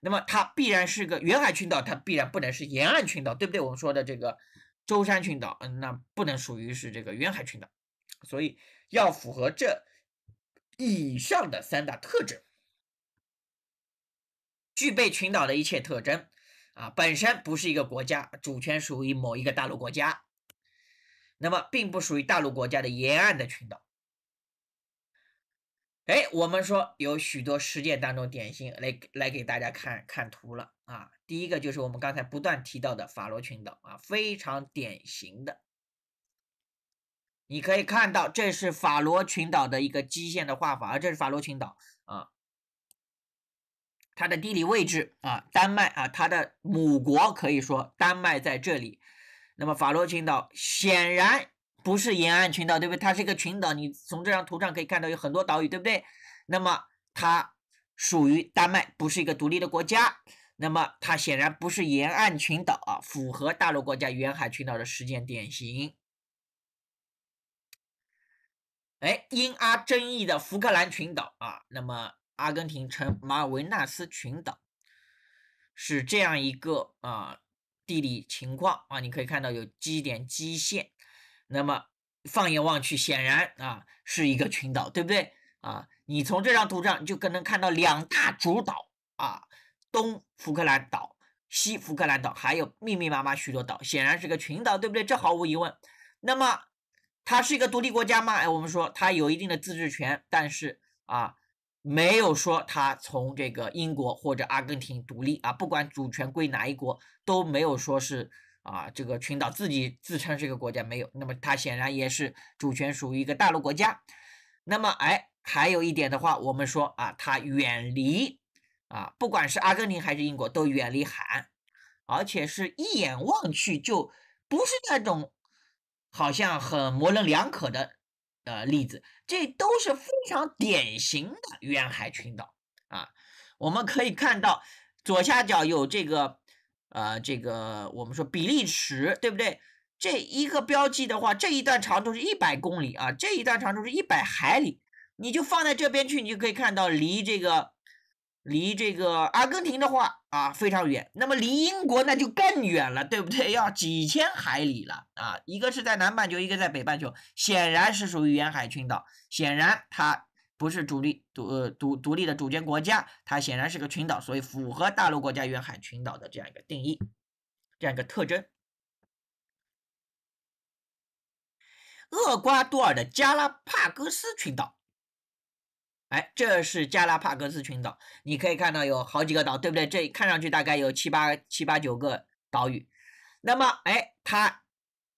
那么它必然是个远海群岛，它必然不能是沿岸群岛，对不对？我们说的这个舟山群岛，嗯，那不能属于是这个远海群岛，所以要符合这以上的三大特征，具备群岛的一切特征。啊，本身不是一个国家，主权属于某一个大陆国家，那么并不属于大陆国家的沿岸的群岛。哎，我们说有许多实践当中典型来来给大家看看图了啊。第一个就是我们刚才不断提到的法罗群岛啊，非常典型的，你可以看到这是法罗群岛的一个基线的画法，这是法罗群岛。它的地理位置啊，丹麦啊，它的母国可以说丹麦在这里。那么法罗群岛显然不是沿岸群岛，对不对？它是一个群岛。你从这张图上可以看到有很多岛屿，对不对？那么它属于丹麦，不是一个独立的国家。那么它显然不是沿岸群岛啊，符合大陆国家沿海群岛的实践典型。哎，英阿争议的福克兰群岛啊，那么。阿根廷称马尔维纳斯群岛是这样一个啊地理情况啊，你可以看到有基点基线，那么放眼望去，显然啊是一个群岛，对不对啊？你从这张图上就可能看到两大主岛啊，东福克兰岛、西福克兰岛，还有密密麻麻许多岛，显然是个群岛，对不对？这毫无疑问。那么它是一个独立国家吗？哎，我们说它有一定的自治权，但是啊。没有说他从这个英国或者阿根廷独立啊，不管主权归哪一国，都没有说是啊这个群岛自己自称是一个国家没有。那么它显然也是主权属于一个大陆国家。那么哎，还有一点的话，我们说啊，它远离啊，不管是阿根廷还是英国，都远离海岸，而且是一眼望去就不是那种好像很模棱两可的。的例子，这都是非常典型的远海群岛啊。我们可以看到左下角有这个，呃，这个我们说比例尺，对不对？这一个标记的话，这一段长度是一百公里啊，这一段长度是一百海里，你就放在这边去，你就可以看到离这个。离这个阿根廷的话啊非常远，那么离英国那就更远了，对不对？要几千海里了啊！一个是在南半球，一个在北半球，显然是属于沿海群岛，显然它不是主力独独独立的主权国家，它显然是个群岛，所以符合大陆国家沿海群岛的这样一个定义，这样一个特征。厄瓜多尔的加拉帕戈斯群岛。哎，这是加拉帕戈斯群岛，你可以看到有好几个岛，对不对？这看上去大概有七八七八九个岛屿。那么，哎，它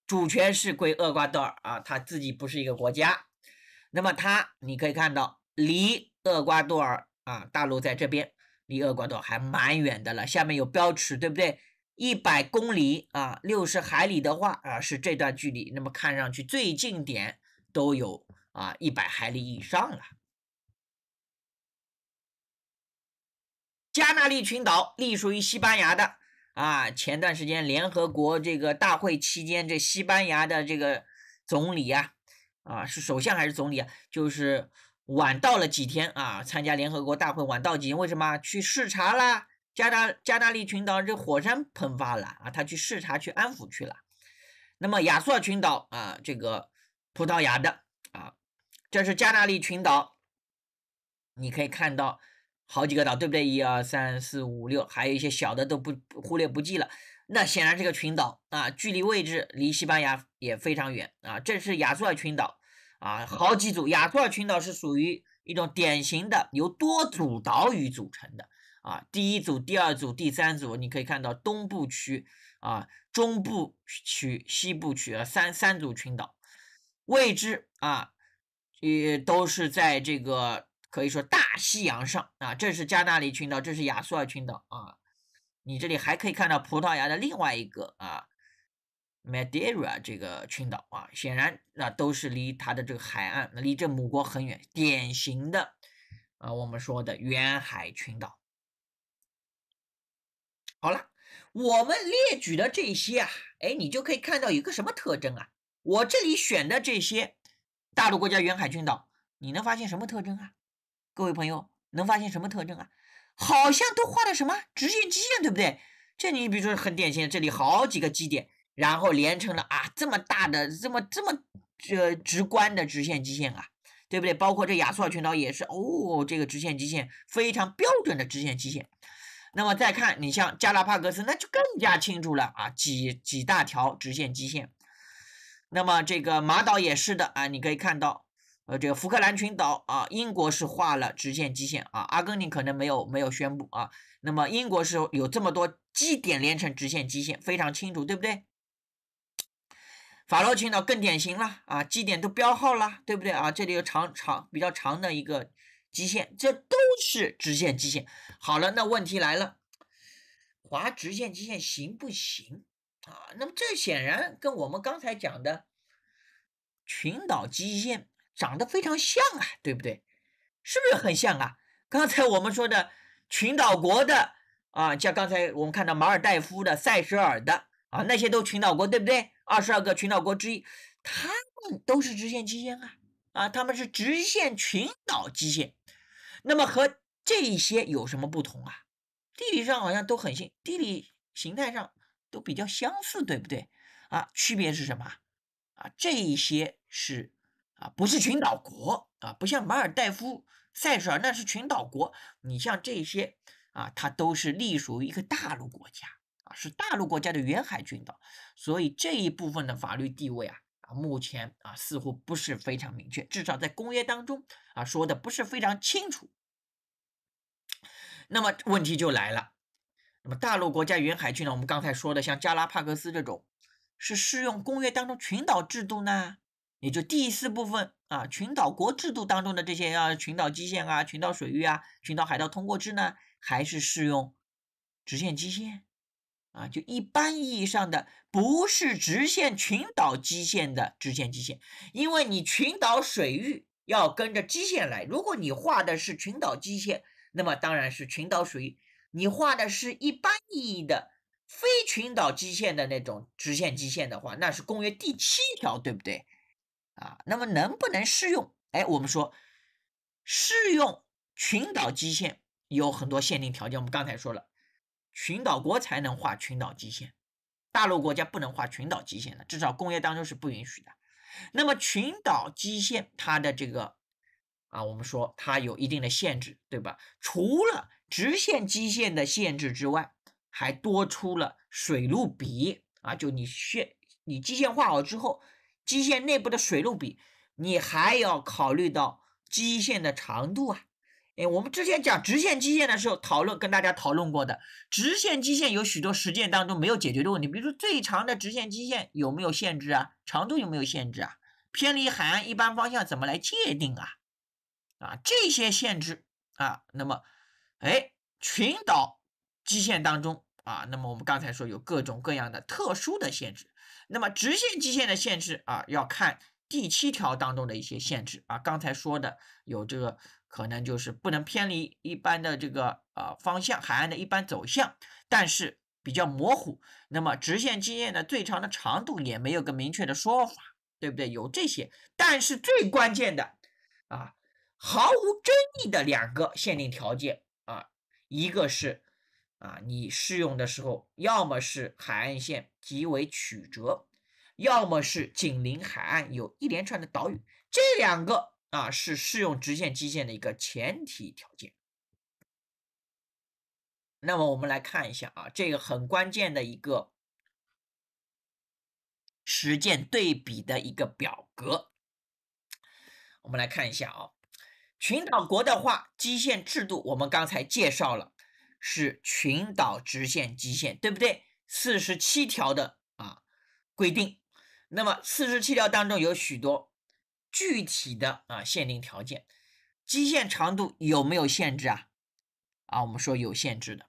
主权是归厄瓜多尔啊，它自己不是一个国家。那么，它你可以看到离厄瓜多尔啊，大陆在这边，离厄瓜多还蛮远的了。下面有标尺，对不对？一百公里啊，六十海里的话啊，是这段距离。那么，看上去最近点都有啊，一百海里以上了。加纳利群岛隶属于西班牙的啊，前段时间联合国这个大会期间，这西班牙的这个总理啊，啊是首相还是总理啊？就是晚到了几天啊，参加联合国大会晚到几天？为什么？去视察啦，加大加纳利群岛这火山喷发了啊，他去视察去安抚去了。那么亚速尔群岛啊，这个葡萄牙的啊，这是加纳利群岛，你可以看到。好几个岛，对不对？一二三四五六，还有一些小的都不忽略不计了。那显然这个群岛啊，距离位置离西班牙也非常远啊。这是亚速尔群岛啊，好几组。亚速尔群岛是属于一种典型的由多组岛屿组成的啊，第一组、第二组、第三组，你可以看到东部区啊、中部区、西部区啊，三三组群岛，位置啊也都是在这个。可以说大西洋上啊，这是加那利群岛，这是亚速尔群岛啊，你这里还可以看到葡萄牙的另外一个啊，Madeira 这个群岛啊，显然那都是离它的这个海岸离这母国很远，典型的啊我们说的远海群岛。好了，我们列举的这些啊，哎，你就可以看到有个什么特征啊？我这里选的这些大陆国家远海群岛，你能发现什么特征啊？各位朋友，能发现什么特征啊？好像都画的什么直线基线，对不对？这你比如说很典型的，这里好几个基点，然后连成了啊这么大的这么这么这直观的直线基线啊，对不对？包括这亚速尔群岛也是哦，这个直线基线非常标准的直线基线。那么再看你像加拉帕戈斯，那就更加清楚了啊，几几大条直线基线。那么这个马岛也是的啊，你可以看到。呃，这个福克兰群岛啊，英国是画了直线基线啊，阿根廷可能没有没有宣布啊。那么英国是有这么多基点连成直线基线，非常清楚，对不对？法罗群岛更典型了啊，基点都标号了，对不对啊？这里有长长比较长的一个基线，这都是直线基线。好了，那问题来了，划直线基线行不行啊？那么这显然跟我们刚才讲的群岛基线。长得非常像啊，对不对？是不是很像啊？刚才我们说的群岛国的啊，像刚才我们看到马尔代夫的、塞舌尔的啊，那些都群岛国，对不对？二十二个群岛国之一，他们都是直线基线啊啊，他们是直线群岛基线。那么和这一些有什么不同啊？地理上好像都很像，地理形态上都比较相似，对不对？啊，区别是什么啊？这一些是。啊，不是群岛国啊，不像马尔代夫、塞舌尔，那是群岛国。你像这些啊，它都是隶属于一个大陆国家啊，是大陆国家的远海群岛，所以这一部分的法律地位啊，啊，目前啊，似乎不是非常明确，至少在公约当中啊，说的不是非常清楚。那么问题就来了，那么大陆国家远海群岛，我们刚才说的像加拉帕戈斯这种，是适用公约当中群岛制度呢？也就第四部分啊，群岛国制度当中的这些啊，群岛基线啊、群岛水域啊、群岛海盗通过制呢，还是适用直线基线啊？就一般意义上的不是直线群岛基线的直线基线，因为你群岛水域要跟着基线来。如果你画的是群岛基线，那么当然是群岛水域；你画的是一般意义的非群岛基线的那种直线基线的话，那是公约第七条，对不对？啊，那么能不能适用？哎，我们说适用群岛基线有很多限定条件。我们刚才说了，群岛国才能画群岛基线，大陆国家不能画群岛基线的，至少工业当中是不允许的。那么群岛基线它的这个啊，我们说它有一定的限制，对吧？除了直线基线的限制之外，还多出了水路比啊，就你线你基线画好之后。基线内部的水路比，你还要考虑到基线的长度啊！哎，我们之前讲直线基线的时候，讨论跟大家讨论过的，直线基线有许多实践当中没有解决的问题，比如说最长的直线基线有没有限制啊？长度有没有限制啊？偏离海岸一般方向怎么来界定啊？啊，这些限制啊，那么，哎，群岛基线当中啊，那么我们刚才说有各种各样的特殊的限制。那么直线基线的限制啊，要看第七条当中的一些限制啊。刚才说的有这个可能就是不能偏离一般的这个呃方向、海岸的一般走向，但是比较模糊。那么直线基线的最长的长度也没有个明确的说法，对不对？有这些，但是最关键的啊，毫无争议的两个限定条件啊，一个是。啊，你适用的时候，要么是海岸线极为曲折，要么是紧邻海岸有一连串的岛屿，这两个啊是适用直线基线的一个前提条件。那么我们来看一下啊，这个很关键的一个实践对比的一个表格，我们来看一下啊，群岛国的话，基线制度我们刚才介绍了。是群岛直线基线，对不对？四十七条的啊规定，那么四十七条当中有许多具体的啊限定条件。基线长度有没有限制啊？啊，我们说有限制的。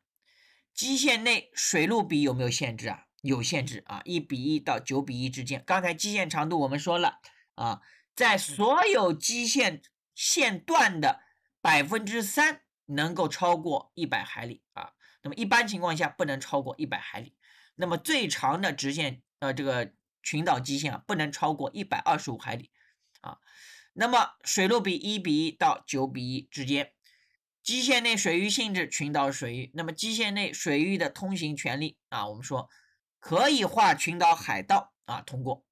基线内水路比有没有限制啊？有限制啊，一比一到九比一之间。刚才基线长度我们说了啊，在所有基线线段的百分之三。能够超过一百海里啊，那么一般情况下不能超过一百海里，那么最长的直线呃这个群岛基线啊不能超过一百二十五海里啊，那么水路比一比一到九比一之间，基线内水域性质群岛水域，那么基线内水域的通行权利啊，我们说可以划群岛海道啊通过，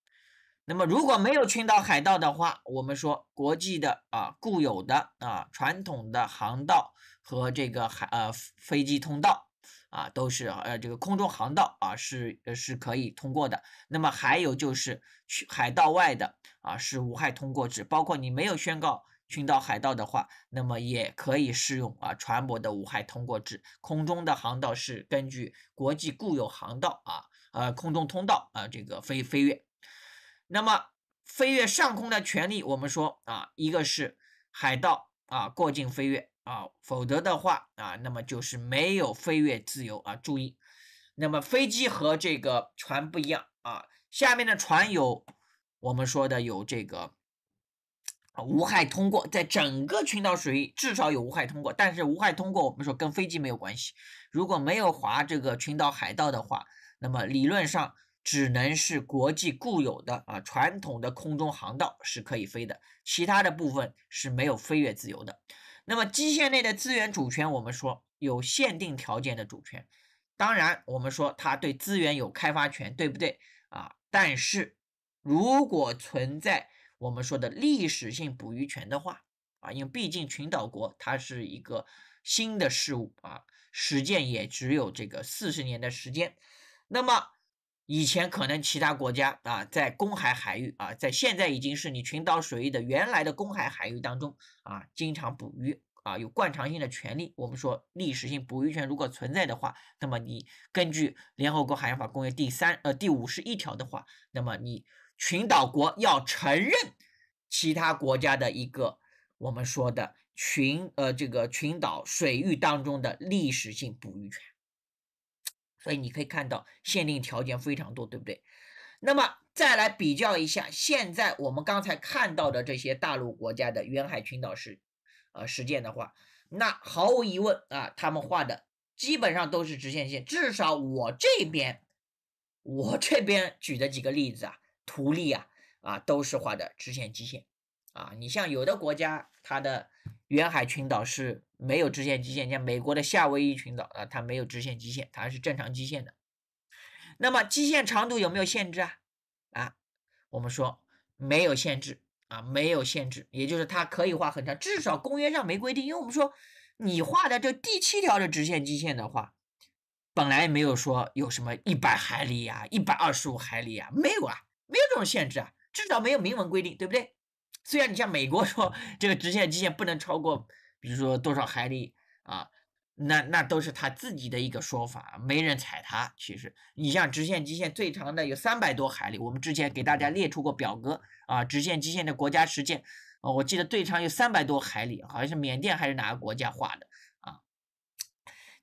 那么如果没有群岛海道的话，我们说国际的啊固有的啊传统的航道。和这个海呃飞机通道啊都是呃这个空中航道啊是是可以通过的。那么还有就是去海道外的啊是无害通过制，包括你没有宣告群岛海盗的话，那么也可以适用啊船舶的无害通过制。空中的航道是根据国际固有航道啊呃空中通道啊这个飞飞跃，那么飞跃上空的权利我们说啊一个是海盗啊过境飞跃。啊，否则的话啊，那么就是没有飞跃自由啊。注意，那么飞机和这个船不一样啊。下面的船有我们说的有这个无害通过，在整个群岛水域至少有无害通过。但是无害通过我们说跟飞机没有关系。如果没有划这个群岛海道的话，那么理论上只能是国际固有的啊传统的空中航道是可以飞的，其他的部分是没有飞跃自由的。那么，基线内的资源主权，我们说有限定条件的主权。当然，我们说它对资源有开发权，对不对啊？但是，如果存在我们说的历史性捕鱼权的话，啊，因为毕竟群岛国它是一个新的事物啊，实践也只有这个四十年的时间。那么，以前可能其他国家啊，在公海海域啊，在现在已经是你群岛水域的原来的公海海域当中啊，经常捕鱼啊，有惯常性的权利。我们说历史性捕鱼权如果存在的话，那么你根据联合国海洋法公约第三呃第五十一条的话，那么你群岛国要承认其他国家的一个我们说的群呃这个群岛水域当中的历史性捕鱼权。所以你可以看到，限定条件非常多，对不对？那么再来比较一下，现在我们刚才看到的这些大陆国家的远海群岛是，呃，实践的话，那毫无疑问啊，他们画的基本上都是直线线，至少我这边，我这边举的几个例子啊，图例啊，啊，都是画的直线基线啊。你像有的国家，它的远海群岛是没有直线基线，像美国的夏威夷群岛啊，它没有直线基线，它是正常基线的。那么基线长度有没有限制啊？啊，我们说没有限制啊，没有限制，也就是它可以画很长，至少公约上没规定。因为我们说你画的这第七条的直线基线的话，本来没有说有什么一百海里呀、一百二十五海里啊，没有啊，没有这种限制啊，至少没有明文规定，对不对？虽然你像美国说这个直线基线不能超过，比如说多少海里啊，那那都是他自己的一个说法，没人踩他。其实你像直线基线最长的有三百多海里，我们之前给大家列出过表格啊，直线基线的国家实践啊，我记得最长有三百多海里，好像是缅甸还是哪个国家画的啊？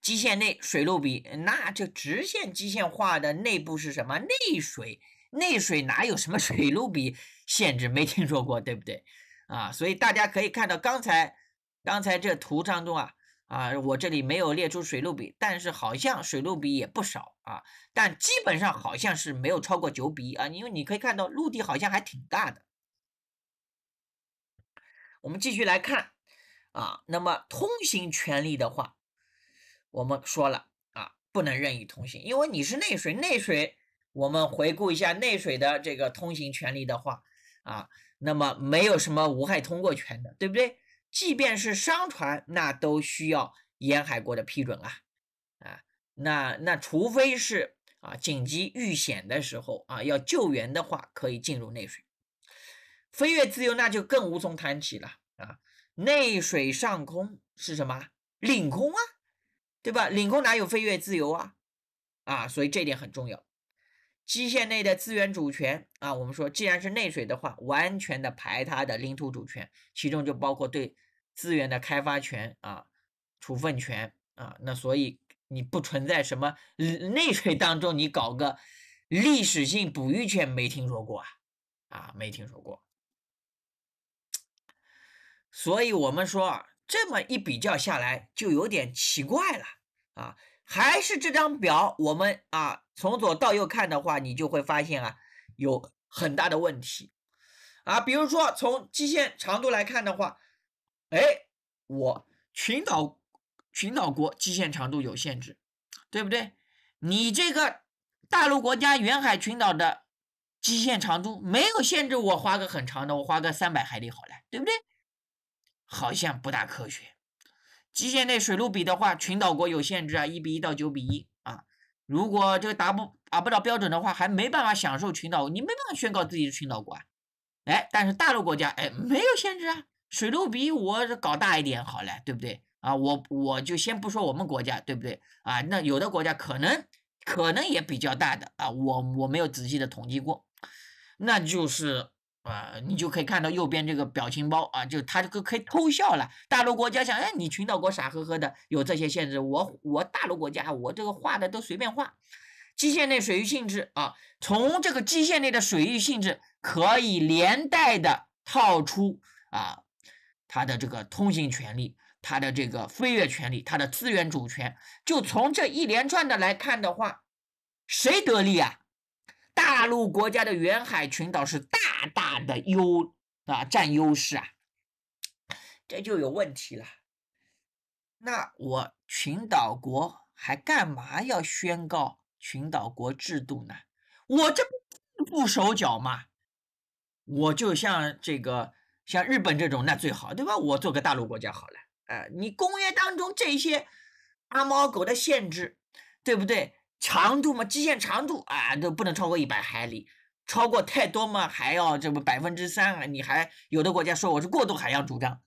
基线内水路比，那就直线基线画的内部是什么内水？内水哪有什么 水陆比限制？没听说过，对不对？啊，所以大家可以看到刚才刚才这图当中啊啊，我这里没有列出水陆比，但是好像水陆比也不少啊，但基本上好像是没有超过九比一啊，因为你可以看到陆地好像还挺大的。我们继续来看啊，那么通行权利的话，我们说了啊，不能任意通行，因为你是内水，内水。我们回顾一下内水的这个通行权利的话，啊，那么没有什么无害通过权的，对不对？即便是商船，那都需要沿海国的批准啊，啊，那那除非是啊紧急遇险的时候啊要救援的话，可以进入内水，飞跃自由那就更无从谈起了啊，内水上空是什么领空啊，对吧？领空哪有飞跃自由啊？啊，所以这点很重要。基线内的资源主权啊，我们说，既然是内水的话，完全的排他的领土主权，其中就包括对资源的开发权啊、处分权啊。那所以你不存在什么内水当中你搞个历史性捕鱼权，没听说过啊啊，没听说过。所以我们说，这么一比较下来，就有点奇怪了啊。还是这张表，我们啊从左到右看的话，你就会发现啊有很大的问题啊。比如说从基线长度来看的话，哎，我群岛群岛国基线长度有限制，对不对？你这个大陆国家远海群岛的基线长度没有限制，我画个很长的，我画个三百海里好了，对不对？好像不大科学。极限内水陆比的话，群岛国有限制啊，一比一到九比一啊。如果这个达不达不到标准的话，还没办法享受群岛，你没办法宣告自己是群岛国啊。哎，但是大陆国家，哎，没有限制啊，水陆比我搞大一点好了，对不对啊？我我就先不说我们国家，对不对啊？那有的国家可能可能也比较大的啊，我我没有仔细的统计过，那就是。呃，你就可以看到右边这个表情包啊，就他这个可以偷笑了。大陆国家想，哎，你群岛国傻呵呵的有这些限制，我我大陆国家我这个画的都随便画。基线内水域性质啊，从这个基线内的水域性质可以连带的套出啊，它的这个通行权利，它的这个飞跃权利，它的资源主权。就从这一连串的来看的话，谁得利啊？大陆国家的远海群岛是大。大的优啊，占优势啊，这就有问题了。那我群岛国还干嘛要宣告群岛国制度呢？我这不不手脚吗？我就像这个像日本这种，那最好对吧？我做个大陆国家好了。呃，你公约当中这些阿猫狗的限制，对不对？长度嘛，基线长度啊，都不能超过一百海里。超过太多吗？还要这么百分之三啊？你还有的国家说我是过度海洋主张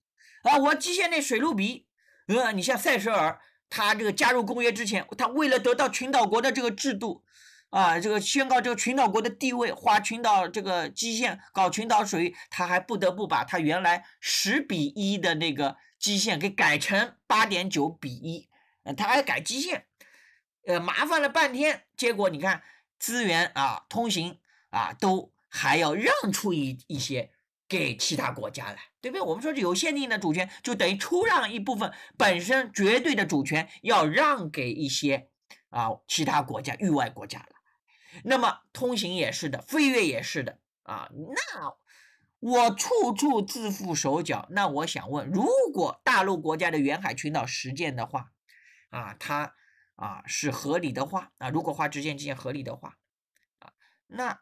啊！我基线内水陆比，呃，你像塞舌尔，他这个加入公约之前，他为了得到群岛国的这个制度，啊，这个宣告这个群岛国的地位，划群岛这个基线，搞群岛水域，他还不得不把他原来十比一的那个基线给改成八点九比一，呃，他还改基线，呃，麻烦了半天，结果你看资源啊，通行。啊，都还要让出一一些给其他国家来，对不对？我们说有限定的主权，就等于出让一部分本身绝对的主权，要让给一些啊其他国家、域外国家了。那么通行也是的，飞跃也是的啊。那我处处自缚手脚。那我想问，如果大陆国家的远海群岛实践的话，啊，它啊是合理的话啊，如果划直线、直线合理的话啊，那。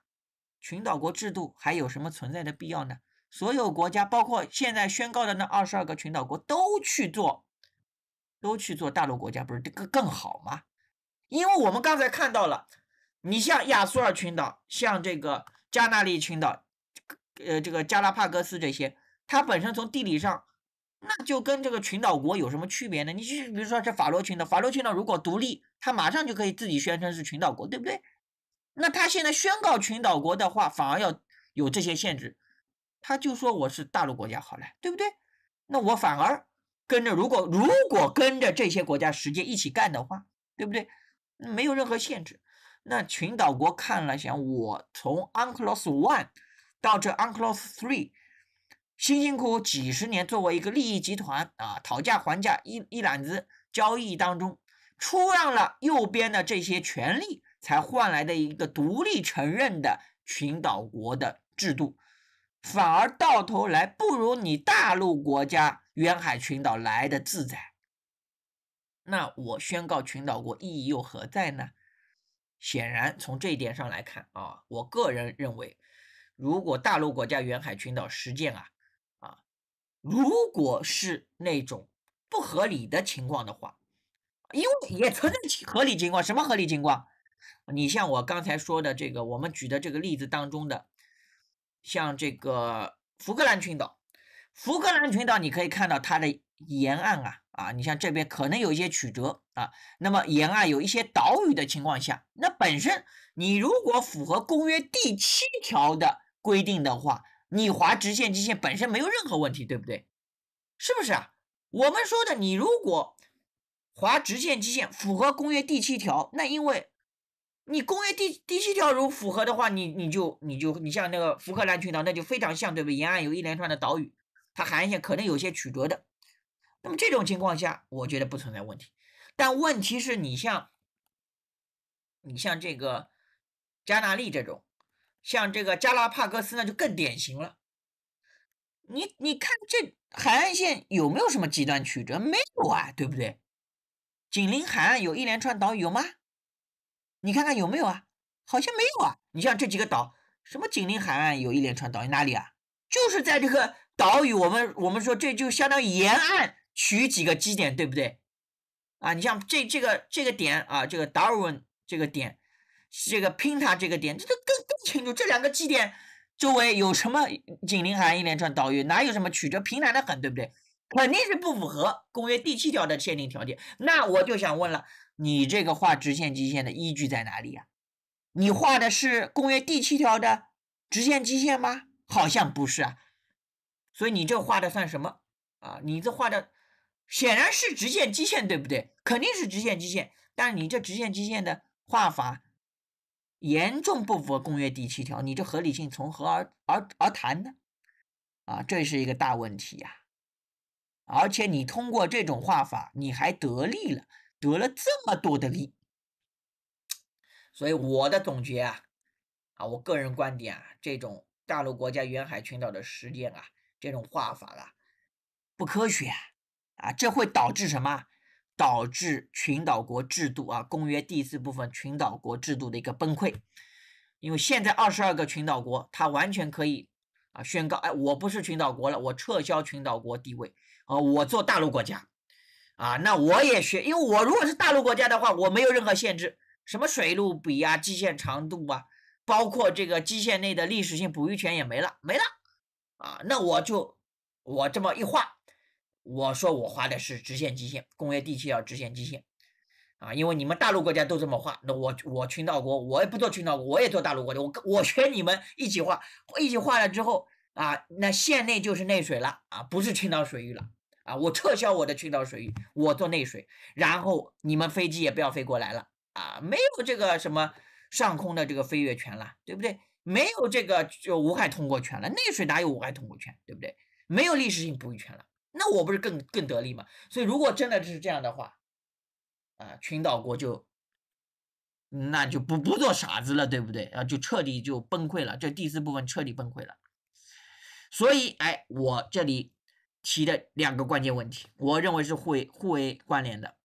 群岛国制度还有什么存在的必要呢？所有国家，包括现在宣告的那二十二个群岛国，都去做，都去做大陆国家，不是这个更好吗？因为我们刚才看到了，你像亚速尔群岛，像这个加纳利群岛，呃，这个加拉帕戈斯这些，它本身从地理上，那就跟这个群岛国有什么区别呢？你就比如说这法罗群岛，法罗群岛如果独立，它马上就可以自己宣称是群岛国，对不对？那他现在宣告群岛国的话，反而要有这些限制，他就说我是大陆国家好了，对不对？那我反而跟着，如果如果跟着这些国家直接一起干的话，对不对？没有任何限制。那群岛国看了想，我从 Unclos One 到这 Unclos Three，辛辛苦苦几十年作为一个利益集团啊，讨价还价一一揽子交易当中，出让了右边的这些权利。才换来的一个独立承认的群岛国的制度，反而到头来不如你大陆国家远海群岛来的自在。那我宣告群岛国意义又何在呢？显然从这一点上来看啊，我个人认为，如果大陆国家远海群岛实践啊啊，如果是那种不合理的情况的话，因为也存在合理情况，什么合理情况？你像我刚才说的这个，我们举的这个例子当中的，像这个福克兰群岛，福克兰群岛，你可以看到它的沿岸啊啊，你像这边可能有一些曲折啊，那么沿岸有一些岛屿的情况下，那本身你如果符合公约第七条的规定的话，你划直线基线本身没有任何问题，对不对？是不是啊？我们说的你如果划直线基线符合公约第七条，那因为。你工业第第七条如符合的话，你你就你就你像那个福克兰群岛，那就非常像，对不对？沿岸有一连串的岛屿，它海岸线可能有些曲折的。那么这种情况下，我觉得不存在问题。但问题是你像，你像这个加纳利这种，像这个加拉帕戈斯那就更典型了。你你看这海岸线有没有什么极端曲折？没有啊，对不对？紧邻海岸有一连串岛屿有吗？你看看有没有啊？好像没有啊。你像这几个岛，什么紧邻海岸有一连串岛屿哪里啊？就是在这个岛屿，我们我们说这就相当于沿岸取几个基点，对不对？啊，你像这这个这个点啊，这个达尔文这个点，这个拼塔这个点，这都更更清楚。这两个基点周围有什么紧邻海岸一连串岛屿？哪有什么曲折平坦的很，对不对？肯定是不符合公约第七条的限定条件。那我就想问了。你这个画直线基线的依据在哪里呀？你画的是公约第七条的直线基线吗？好像不是啊。所以你这画的算什么啊？你这画的显然是直线基线，对不对？肯定是直线基线。但是你这直线基线的画法严重不符合公约第七条，你这合理性从何而而而谈呢？啊，这是一个大问题呀。而且你通过这种画法，你还得利了。得了这么多的利，所以我的总结啊，啊，我个人观点啊，这种大陆国家远海群岛的实践啊，这种画法啊，不科学啊，啊，这会导致什么？导致群岛国制度啊，公约第四部分群岛国制度的一个崩溃，因为现在二十二个群岛国，它完全可以啊，宣告，哎，我不是群岛国了，我撤销群岛国地位啊，我做大陆国家。啊，那我也学，因为我如果是大陆国家的话，我没有任何限制，什么水路比啊、基线长度啊，包括这个基线内的历史性捕鱼权也没了，没了。啊，那我就我这么一画，我说我画的是直线基线，工业地区要直线基线。啊，因为你们大陆国家都这么画，那我我群岛国我也不做群岛国，我也做大陆国家，我我学你们一起画，一起画了之后啊，那线内就是内水了啊，不是群岛水域了。啊！我撤销我的群岛水域，我做内水，然后你们飞机也不要飞过来了啊！没有这个什么上空的这个飞跃权了，对不对？没有这个就无害通过权了，内水哪有无害通过权，对不对？没有历史性捕鱼权了，那我不是更更得利吗？所以如果真的是这样的话，啊，群岛国就那就不不做傻子了，对不对？啊，就彻底就崩溃了，这第四部分彻底崩溃了。所以哎，我这里。提的两个关键问题，我认为是互为互为关联的。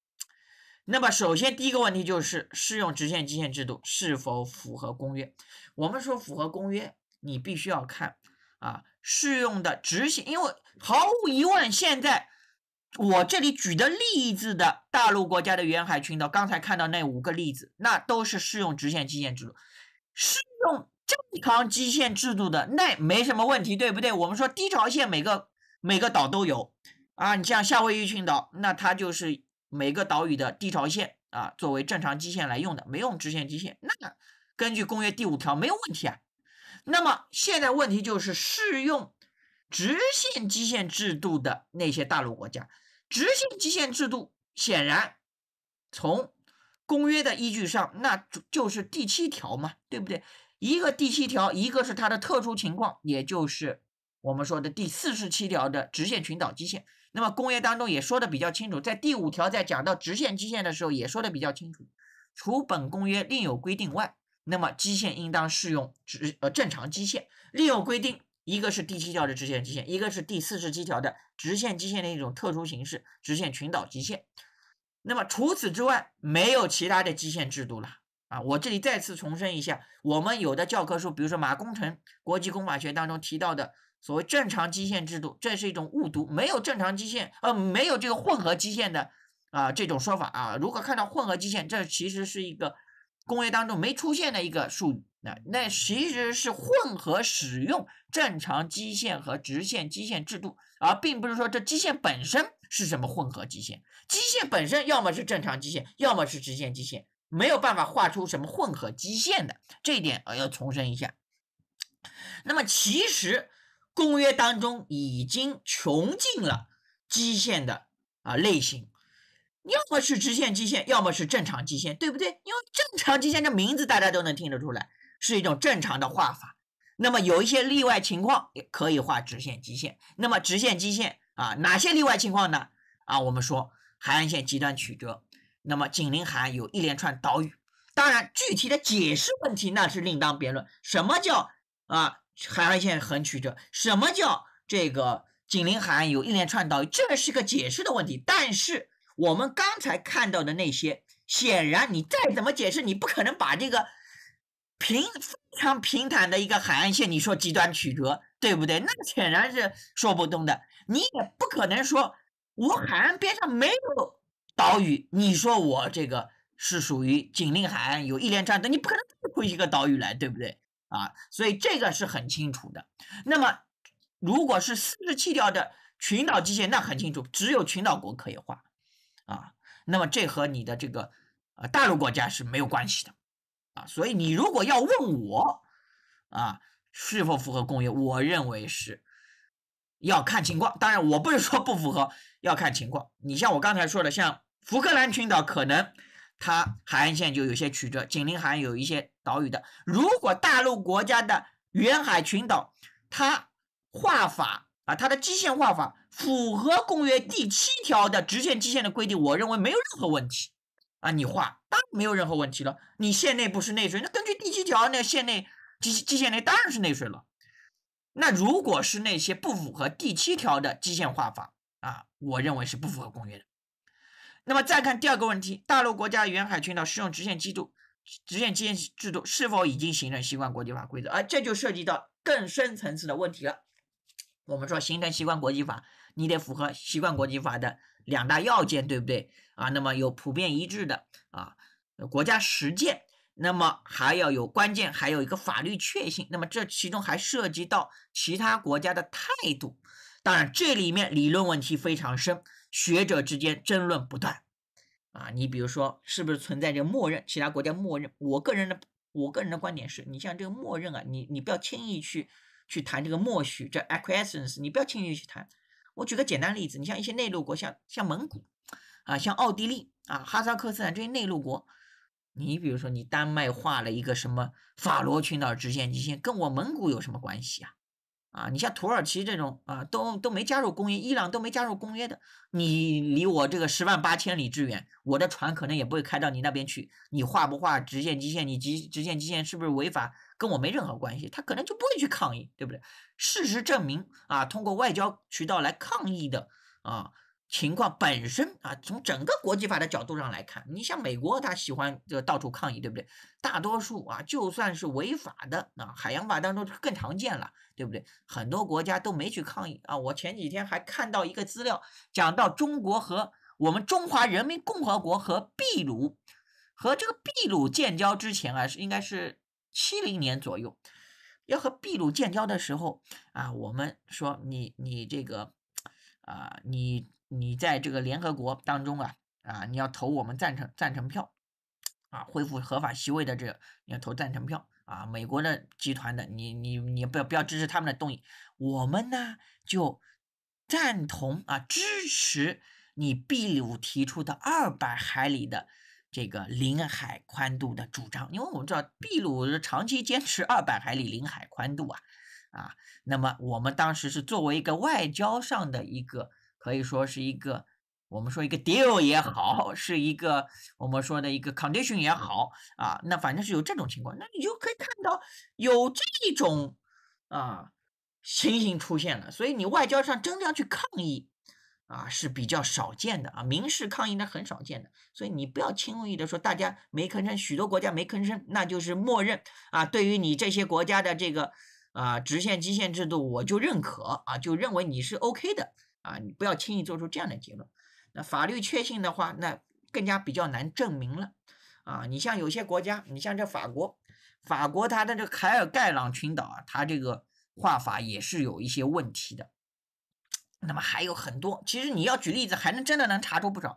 那么，首先第一个问题就是适用直线基线制度是否符合公约？我们说符合公约，你必须要看啊，适用的直线，因为毫无疑问，现在我这里举的例子的大陆国家的远海群岛，刚才看到那五个例子，那都是适用直线基线制度，适用正常基线制度的，那没什么问题，对不对？我们说低潮线每个。每个岛都有啊，你像夏威夷群岛，那它就是每个岛屿的地潮线啊，作为正常基线来用的，没用直线基线。那根据公约第五条，没有问题啊。那么现在问题就是适用直线基线制度的那些大陆国家，直线基线制度显然从公约的依据上，那就是第七条嘛，对不对？一个第七条，一个是它的特殊情况，也就是。我们说的第四十七条的直线群岛基线，那么公约当中也说的比较清楚，在第五条在讲到直线基线的时候也说的比较清楚，除本公约另有规定外，那么基线应当适用直呃正常基线。另有规定，一个是第七条的直线基线，一个是第四十七条的直线基线的一种特殊形式——直线群岛基线。那么除此之外，没有其他的基线制度了啊！我这里再次重申一下，我们有的教科书，比如说马工程《国际公法学》当中提到的。所谓正常基线制度，这是一种误读，没有正常基线，呃，没有这个混合基线的啊这种说法啊。如果看到混合基线，这其实是一个工业当中没出现的一个术语，那那其实是混合使用正常基线和直线基线制度，而并不是说这基线本身是什么混合基线，基线本身要么是正常基线，要么是直线基线，没有办法画出什么混合基线的这一点，呃，要重申一下。那么其实。公约当中已经穷尽了基线的啊类型，要么是直线基线，要么是正常基线，对不对？因为正常基线这名字大家都能听得出来，是一种正常的画法。那么有一些例外情况也可以画直线基线。那么直线基线啊，哪些例外情况呢？啊，我们说海岸线极端曲折，那么紧邻海岸有一连串岛屿。当然，具体的解释问题那是另当别论。什么叫啊？海岸线很曲折，什么叫这个紧邻海岸有一连串岛屿？这是个解释的问题。但是我们刚才看到的那些，显然你再怎么解释，你不可能把这个平非常平坦的一个海岸线，你说极端曲折，对不对？那显然是说不通的。你也不可能说我海岸边上没有岛屿，你说我这个是属于紧邻海岸有一连串的，你不可能多出一个岛屿来，对不对？啊，所以这个是很清楚的。那么，如果是四十七条的群岛界限，那很清楚，只有群岛国可以画啊，那么这和你的这个呃大陆国家是没有关系的，啊，所以你如果要问我，啊，是否符合公约，我认为是要看情况。当然，我不是说不符合，要看情况。你像我刚才说的，像福克兰群岛可能。它海岸线就有些曲折，紧邻海岸有一些岛屿的。如果大陆国家的远海群岛，它画法啊，它的基线画法符合公约第七条的直线基线的规定，我认为没有任何问题啊，你画，当然没有任何问题了。你线内不是内水，那根据第七条，那线内基基线内当然是内水了。那如果是那些不符合第七条的基线画法啊，我认为是不符合公约的。那么再看第二个问题，大陆国家沿海群岛适用直线机度、直线机制度是否已经形成习惯国际法规则？而这就涉及到更深层次的问题了。我们说形成习惯国际法，你得符合习惯国际法的两大要件，对不对？啊，那么有普遍一致的啊国家实践，那么还要有关键，还有一个法律确信。那么这其中还涉及到其他国家的态度。当然，这里面理论问题非常深。学者之间争论不断，啊，你比如说是不是存在这个默认？其他国家默认？我个人的我个人的观点是你像这个默认啊，你你不要轻易去去谈这个默许这 acquiescence，你不要轻易去谈。我举个简单例子，你像一些内陆国，像像蒙古啊，像奥地利啊，哈萨克斯坦这些内陆国，你比如说你丹麦划了一个什么法罗群岛直线基线，跟我蒙古有什么关系啊？啊，你像土耳其这种啊，都都没加入公约，伊朗都没加入公约的，你离我这个十万八千里之远，我的船可能也不会开到你那边去。你划不划直线基线，你直直线基线是不是违法，跟我没任何关系，他可能就不会去抗议，对不对？事实证明啊，通过外交渠道来抗议的啊。情况本身啊，从整个国际法的角度上来看，你像美国，他喜欢这个到处抗议，对不对？大多数啊，就算是违法的啊，海洋法当中更常见了，对不对？很多国家都没去抗议啊。我前几天还看到一个资料，讲到中国和我们中华人民共和国和秘鲁和这个秘鲁建交之前啊，是应该是七零年左右，要和秘鲁建交的时候啊，我们说你你这个啊你。你在这个联合国当中啊啊，你要投我们赞成赞成票啊，恢复合法席位的这个你要投赞成票啊。美国的集团的，你你你不要不要支持他们的动议。我们呢就赞同啊支持你秘鲁提出的二百海里的这个领海宽度的主张，因为我们知道秘鲁长期坚持二百海里领海宽度啊啊。那么我们当时是作为一个外交上的一个。可以说是一个，我们说一个 deal 也好，是一个我们说的一个 condition 也好啊，那反正是有这种情况，那你就可以看到有这种啊情形出现了。所以你外交上真的要去抗议啊是比较少见的啊，民事抗议那很少见的。所以你不要轻易的说大家没吭声，许多国家没吭声，那就是默认啊，对于你这些国家的这个啊直线基线制度，我就认可啊，就认为你是 OK 的。啊，你不要轻易做出这样的结论。那法律确信的话，那更加比较难证明了。啊，你像有些国家，你像这法国，法国它的这个凯尔盖朗群岛啊，它这个画法也是有一些问题的。那么还有很多，其实你要举例子，还能真的能查出不少。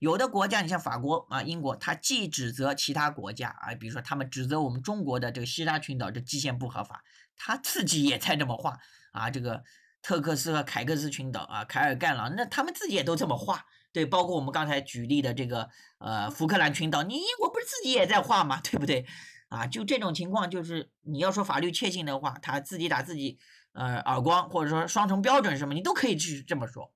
有的国家，你像法国啊、英国，它既指责其他国家啊，比如说他们指责我们中国的这个西沙群岛这基线不合法，他自己也在这么画啊，这个。特克斯和凯克斯群岛啊，凯尔干朗，那他们自己也都这么画，对，包括我们刚才举例的这个呃福克兰群岛，你英国不是自己也在画吗？对不对？啊，就这种情况，就是你要说法律确信的话，他自己打自己呃耳光，或者说双重标准什么，你都可以去这么说，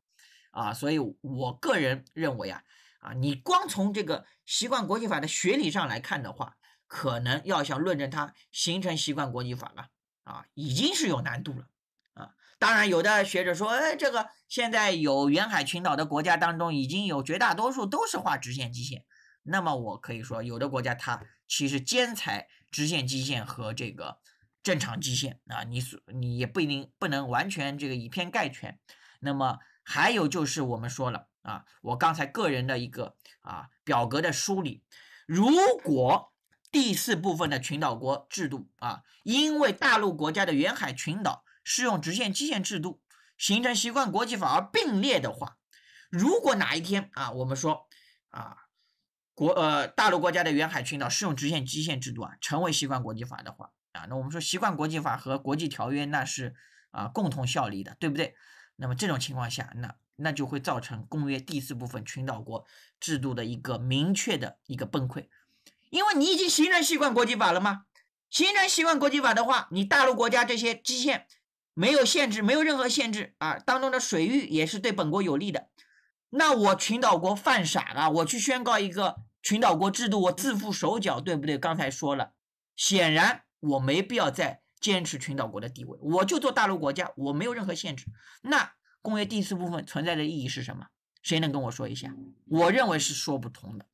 啊，所以我个人认为啊，啊，你光从这个习惯国际法的学理上来看的话，可能要想论证它形成习惯国际法了，啊，已经是有难度了。当然，有的学者说，哎，这个现在有远海群岛的国家当中，已经有绝大多数都是画直线基线。那么我可以说，有的国家它其实兼采直线基线和这个正常基线啊，你所你也不一定不能完全这个以偏概全。那么还有就是我们说了啊，我刚才个人的一个啊表格的梳理，如果第四部分的群岛国制度啊，因为大陆国家的远海群岛。适用直线基线制度形成习惯国际法而并列的话，如果哪一天啊，我们说啊，国呃大陆国家的远海群岛适用直线基线制度啊，成为习惯国际法的话啊，那我们说习惯国际法和国际条约那是啊共同效力的，对不对？那么这种情况下，那那就会造成公约第四部分群岛国制度的一个明确的一个崩溃，因为你已经形成习惯国际法了吗？形成习惯国际法的话，你大陆国家这些基线。没有限制，没有任何限制啊！当中的水域也是对本国有利的。那我群岛国犯傻了，我去宣告一个群岛国制度，我自缚手脚，对不对？刚才说了，显然我没必要再坚持群岛国的地位，我就做大陆国家，我没有任何限制。那公约第四部分存在的意义是什么？谁能跟我说一下？我认为是说不通的，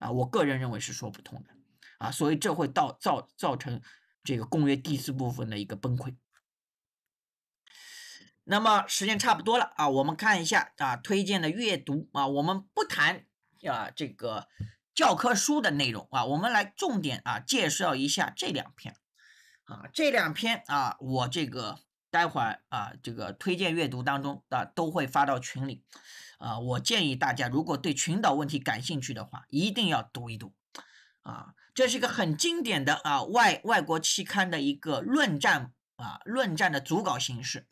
啊，我个人认为是说不通的，啊，所以这会到造造成这个公约第四部分的一个崩溃。那么时间差不多了啊，我们看一下啊，推荐的阅读啊，我们不谈啊这个教科书的内容啊，我们来重点啊介绍一下这两篇啊，这两篇啊，我这个待会儿啊，这个推荐阅读当中啊都会发到群里啊，我建议大家如果对群岛问题感兴趣的话，一定要读一读啊，这是一个很经典的啊外外国期刊的一个论战啊论战的组稿形式。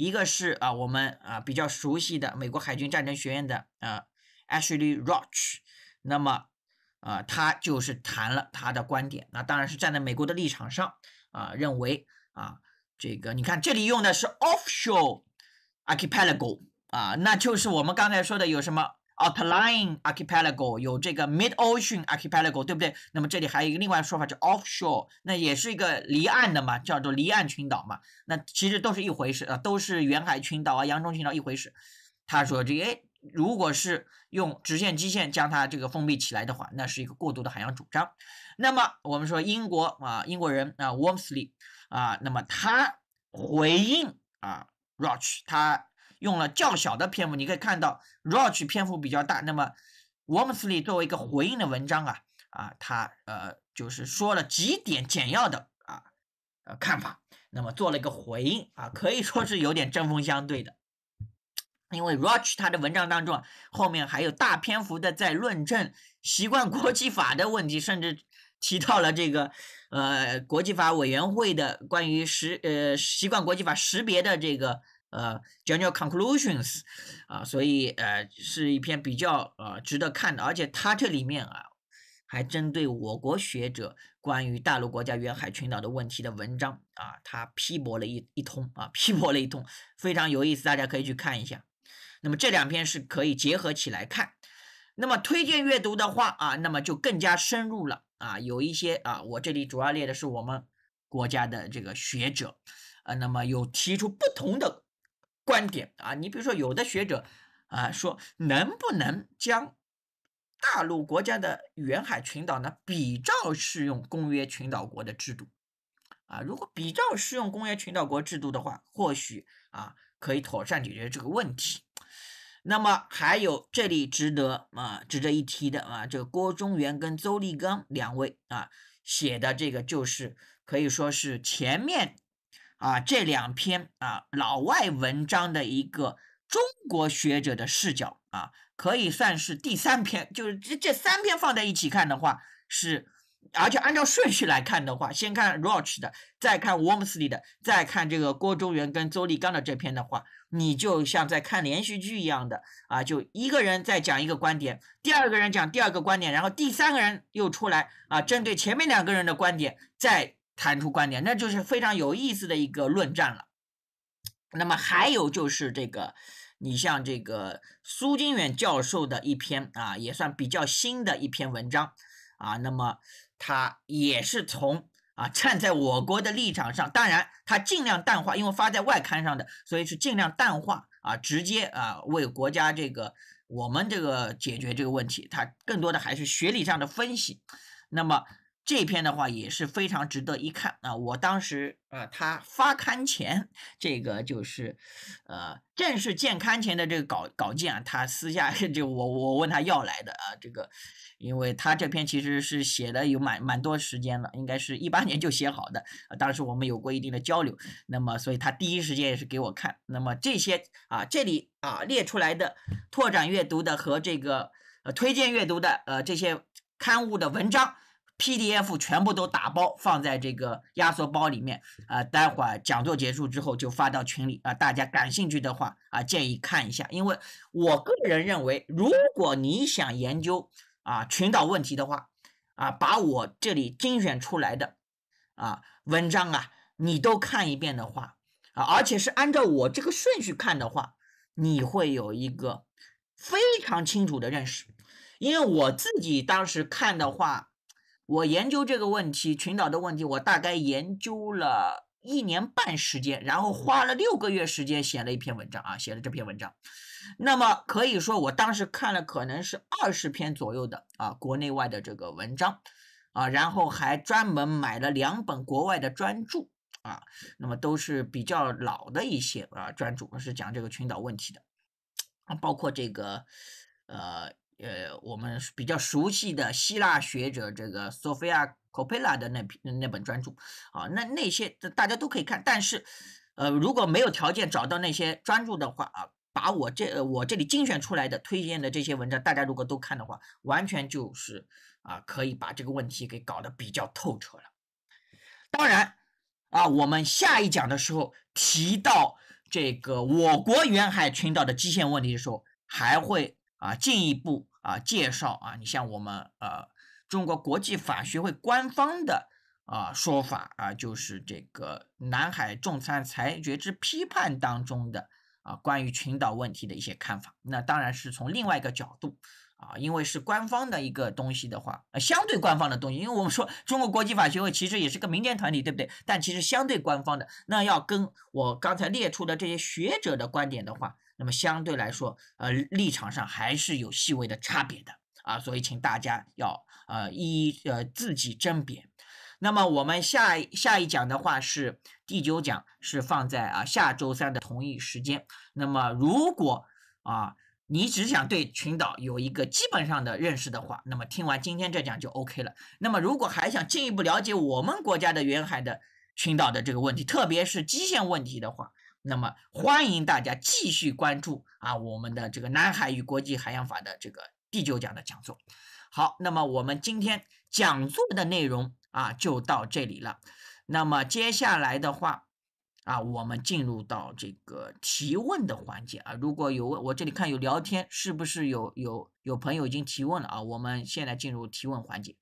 一个是啊，我们啊比较熟悉的美国海军战争学院的啊 Ashley Roach，那么啊他就是谈了他的观点，那当然是站在美国的立场上啊，认为啊这个你看这里用的是 offshore archipelago 啊，那就是我们刚才说的有什么。o u t l y i n g archipelago 有这个 Mid-ocean archipelago，对不对？那么这里还有一个另外说法叫 Offshore，那也是一个离岸的嘛，叫做离岸群岛嘛。那其实都是一回事啊，都是远海群岛啊、洋中群岛一回事。他说这哎，如果是用直线基线将它这个封闭起来的话，那是一个过度的海洋主张。那么我们说英国啊，英国人啊 w a r m s l e y 啊，那么他回应啊，Roch 他。用了较小的篇幅，你可以看到，Roch 篇幅比较大。那么 w o m s l e y 作为一个回应的文章啊，啊，他呃就是说了几点简要的啊，呃看法。那么做了一个回应啊，可以说是有点针锋相对的。因为 Roch 他的文章当中啊，后面还有大篇幅的在论证习惯国际法的问题，甚至提到了这个呃国际法委员会的关于识呃习惯国际法识别的这个。呃 g e n e r a l Conclusions，啊，所以呃，是一篇比较呃值得看的，而且它这里面啊，还针对我国学者关于大陆国家远海群岛的问题的文章啊，他批驳了一一通啊，批驳了一通，非常有意思，大家可以去看一下。那么这两篇是可以结合起来看。那么推荐阅读的话啊，那么就更加深入了啊，有一些啊，我这里主要列的是我们国家的这个学者，啊，那么有提出不同的。观点啊，你比如说有的学者啊说，能不能将大陆国家的远海群岛呢比照适用公约群岛国的制度啊？如果比照适用公约群岛国制度的话，或许啊可以妥善解决这个问题。那么还有这里值得啊，值得一提的啊，这个郭忠元跟邹立刚两位啊写的这个就是可以说是前面。啊，这两篇啊，老外文章的一个中国学者的视角啊，可以算是第三篇。就是这这三篇放在一起看的话，是，而且按照顺序来看的话，先看 Roch 的，再看 w o m s l e y 的，再看这个郭中元跟邹立刚的这篇的话，你就像在看连续剧一样的啊，就一个人在讲一个观点，第二个人讲第二个观点，然后第三个人又出来啊，针对前面两个人的观点再。谈出观点，那就是非常有意思的一个论战了。那么还有就是这个，你像这个苏金远教授的一篇啊，也算比较新的一篇文章啊。那么他也是从啊站在我国的立场上，当然他尽量淡化，因为发在外刊上的，所以是尽量淡化啊，直接啊为国家这个我们这个解决这个问题，他更多的还是学理上的分析。那么。这篇的话也是非常值得一看啊！我当时啊，他发刊前 这个就是，呃，正式见刊前的这个稿稿件啊，他私下 就我我问他要来的啊，这个，因为他这篇其实是写的有蛮蛮多时间了，应该是一八年就写好的，当时我们有过一定的交流，那么所以他第一时间也是给我看。那么这些啊，这里啊列出来的拓展阅读的和这个呃推荐阅读的呃这些刊物的文章。PDF 全部都打包放在这个压缩包里面啊，待会儿讲座结束之后就发到群里啊，大家感兴趣的话啊，建议看一下，因为我个人认为，如果你想研究啊群岛问题的话啊，把我这里精选出来的啊文章啊，你都看一遍的话啊，而且是按照我这个顺序看的话，你会有一个非常清楚的认识，因为我自己当时看的话。我研究这个问题，群岛的问题，我大概研究了一年半时间，然后花了六个月时间写了一篇文章啊，写了这篇文章。那么可以说，我当时看了可能是二十篇左右的啊，国内外的这个文章啊，然后还专门买了两本国外的专著啊，那么都是比较老的一些啊专著，是讲这个群岛问题的啊，包括这个呃。呃，我们比较熟悉的希腊学者这个索菲亚·科佩拉的那篇那本专著，啊，那那些大家都可以看，但是，呃，如果没有条件找到那些专著的话啊，把我这我这里精选出来的推荐的这些文章，大家如果都看的话，完全就是啊，可以把这个问题给搞得比较透彻了。当然啊，我们下一讲的时候提到这个我国远海群岛的基线问题的时候，还会啊进一步。啊，介绍啊，你像我们呃，中国国际法学会官方的啊说法啊，就是这个《南海仲裁裁决之批判》当中的啊关于群岛问题的一些看法。那当然是从另外一个角度啊，因为是官方的一个东西的话，呃，相对官方的东西，因为我们说中国国际法学会其实也是个民间团体，对不对？但其实相对官方的，那要跟我刚才列出的这些学者的观点的话。那么相对来说，呃，立场上还是有细微的差别的啊，所以请大家要呃一一呃自己甄别。那么我们下下一讲的话是第九讲，是放在啊下周三的同一时间。那么如果啊你只想对群岛有一个基本上的认识的话，那么听完今天这讲就 OK 了。那么如果还想进一步了解我们国家的沿海的群岛的这个问题，特别是基线问题的话，那么欢迎大家继续关注啊，我们的这个《南海与国际海洋法》的这个第九讲的讲座。好，那么我们今天讲座的内容啊就到这里了。那么接下来的话啊，我们进入到这个提问的环节啊。如果有问，我这里看有聊天，是不是有有有朋友已经提问了啊？我们现在进入提问环节。